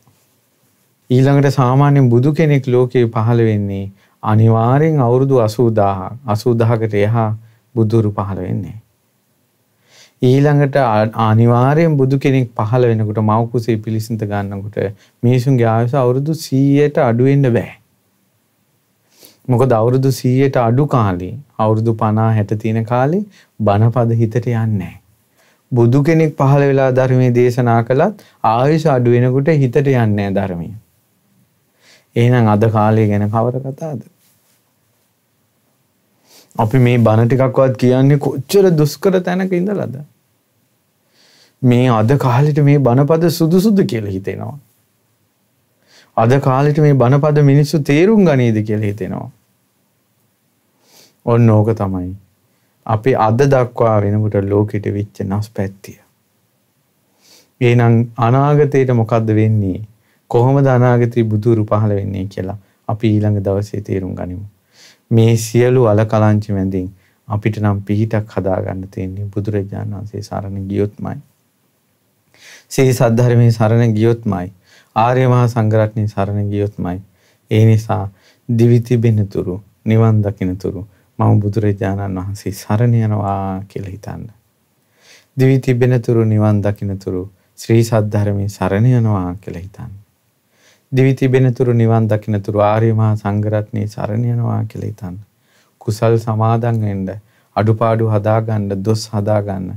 ඊළඟට සාමාන්‍යයෙන් බුදු කෙනෙක් ලෝකේ පහළ වෙන්නේ අනිවාර්යෙන් අවුරුදු 80000 80000කට එහා බුදුරු පහළ වෙන්නේ. ඊළඟට අනිවාර්යෙන් බුදු කෙනෙක් පහළ වෙනකොට මව කුසේ පිලිසිඳ ගන්නකොට මිනිසුන්ගේ ආයුෂ අවුරුදු 100ට අඩු වෙන්න බෑ. මොකද අවුරුදු 100ට අඩු කාලේ අවුරුදු 50 60 තියෙන කාලේ බණපද හිතට යන්නේ නැහැ. බුදු කෙනෙක් පහළ වෙලා ධර්මයේ දේශනා කළත් ආයුෂ අඩු වෙනකොට හිතට යන්නේ නැහැ ධර්මය. එහෙනම් අද කාලේ ගැන කවර කතාවද? අපි මේ බණ ටිකක්වත් කියන්නේ කොච්චර දුෂ්කර තැනක ඉඳලාද? මේ අද කාලෙට මේ බණපද සුදුසුද කියලා හිතෙනවා. අද කාලෙට මේ බණපද මිනිස්සු තේරුම් ගනීද කියලා හිතෙනවා. ඔන්න ඕක තමයි. අපි අද දක්වා වෙනකොට ලෝකෙට වෙච්ච නස්පැත්තිය. එහෙනම් අනාගතේට මොකද්ද වෙන්නේ? කොහොමද අනාගතේ බුදුරු පහළ වෙන්නේ කියලා අපි ඊළඟ දවසේ තේරුම් ගනිමු. මේ සියලු අලකලංචි මැදින් අපිට නම් පිහිටක් හදාගන්න තියෙන්නේ බුදුරජාණන් වහන්සේ සරණ ගියොත්මයි. සිරි සද්ධර්මයේ සරණ ගියොත්මයි. ආර්ය මහා සංඝරත්නයේ සරණ ගියොත්මයි. ඒ නිසා දිවිති බිනතුරු නිවන් දකින්නතුරු මම බුදුරජාණන් වහන්සේ සරණ යනවා කියලා හිතන්න. දිවි තිබෙනතුරු නිවන් දකින්නතුරු ශ්‍රී සද්ධර්මයේ සරණ යනවා කියලා හිතන්න. දිවි තිබෙනතුරු නිවන් දකින්නතුරු ආර්ය මහා සංඝරත්නයේ සරණ යනවා කියලා හිතන්න. කුසල් සමාදන් වෙන්න, අඩුපාඩු හදාගන්න, දොස් හදාගන්න.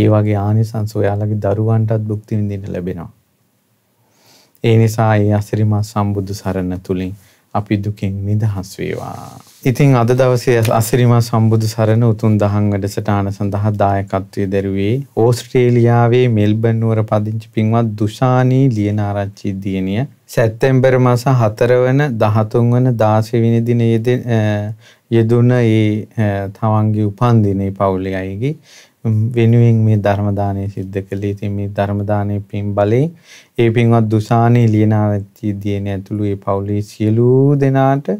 ඒ වගේ ආනිසංස ඔයාලගේ දරුවන්ටත් භුක්ති විඳින්න ලැබෙනවා. ඒ නිසා ඒ අසිරිමත් සම්බුදු සරණ තුලින් අපි දුකෙන් නිදහස් වේවා. ඉතින් අද දවසේ අසිරිමත් සම්බුදු සරණ උතුම් දහම් වැඩසටහන සඳහා දායකත්වයේ දැරුවේ ඕස්ට්‍රේලියාවේ මෙල්බන් නුවර පදිංචි පින්වත් දුෂානී ලියනාරච්චි දියණිය සැප්තැම්බර් මාස 4 වන 13 වන 16 වෙනි දිනයේදී යෙදුන ඒ තවන්ගේ උපන්දිනේ පවුලේ අයගේ වෙනුවෙන් මේ ධර්ම දානය සිද්ධ කළේ. ඉතින් මේ ධර්ම දානයේ පින් බලේ ඒ පින්වත් දුසානේ ලියනාච්චි දියණිය ඇතුළු ඒ පවුලේ සියලු දෙනාට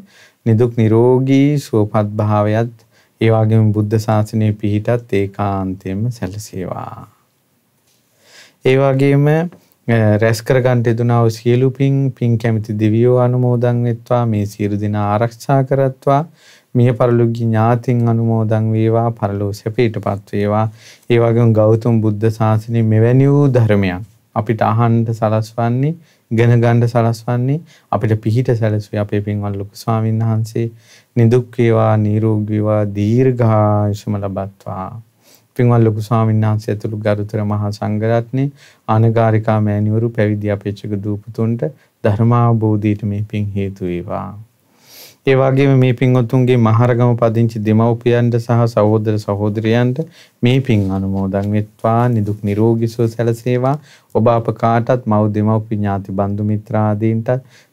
නිදුක් නිරෝගී සුවපත් භාවයත් ඒ වගේම බුද්ධ ශාසනය පිහිටත් ඒකාන්තයෙන්ම සැලසේවා. ඒ වගේම රැස් කර ගන්නට යුතුනා වූ සියලු පින් පින් කැමති දිවියෝ අනුමෝදන් වෙත්වා මේ සියලු දින ආරක්ෂා කරත්වා මිය පරලොක්ගේ ඥාතින් අනුමෝදන් වේවා පරලෝ සැපයටපත් වේවා ඒ වගේම ගෞතම බුද්ධ ශාසනය මෙවැනි වූ ධර්මයක් අපිට අහන්න සලස්වන්නේ ගෙන ගණ්ඩ සලස්වන්නේ අපිට පිහිට සැලසුවේ අපේ පින්වල් ලොකු ස්වාමීන් වහන්සේ නිදුක් වේවා නිරෝගීවා දීර්ඝායුෂම ලබත්වා පින්වල් ලොකු ස්වාමීන් වහන්සේ ඇතුළු ගරුතර මහා සංඝරත්නයේ අනගාരികා මෑණිවරු පැවිදි අපේචක දූපතුන්ට ධර්මාභෝධීට මේ පින් හේතු වේවා ඒ වගේම මේ පින්වත්තුන්ගේ මහරගම පදිංචි දෙමව්පියන්ට සහ සහෝදර සහෝදරියන්ට මේ පින් අනුමෝදන් වෙත්වා නිදුක් නිරෝගී සුව සැලසේවා ඔබ අප කාටත් මව් දෙමව්පිය ඥාති බන්දු මිත්‍රාදීන්ට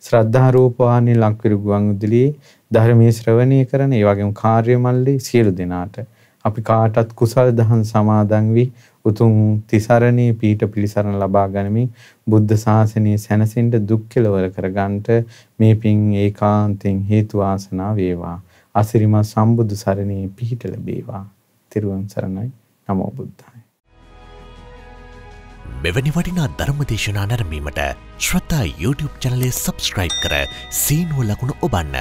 ශ්‍රද්ධා රූපවාහිනී ලක්විරු ගුවන් විදුලියේ ධර්මයේ ශ්‍රවණය කරන ඒ වගේම කාර්යමල්ලි සියලු දෙනාට අපි කාටත් කුසල් දහම් සමාදන් වී උතුම් තිසරණේ පීඨ පිළිසරණ ලබා ගනිමින් බුද්ධ ශාසනය සැනසෙන්න දුක් කෙලවර කරගන්නට මේ පින් ඒකාන්තෙන් හේතු ආසනා වේවා. අසිරිමත් සම්බුදු සරණේ පිහිට ලැබේවා. තිරුවන් සරණයි. නමෝ බුද්ධාය. මෙවැනි වටිනා ධර්ම දේශනා නැරඹීමට ශ්‍රතා YouTube චැනලය subscribe කර සීනුව ලකුණ ඔබන්න.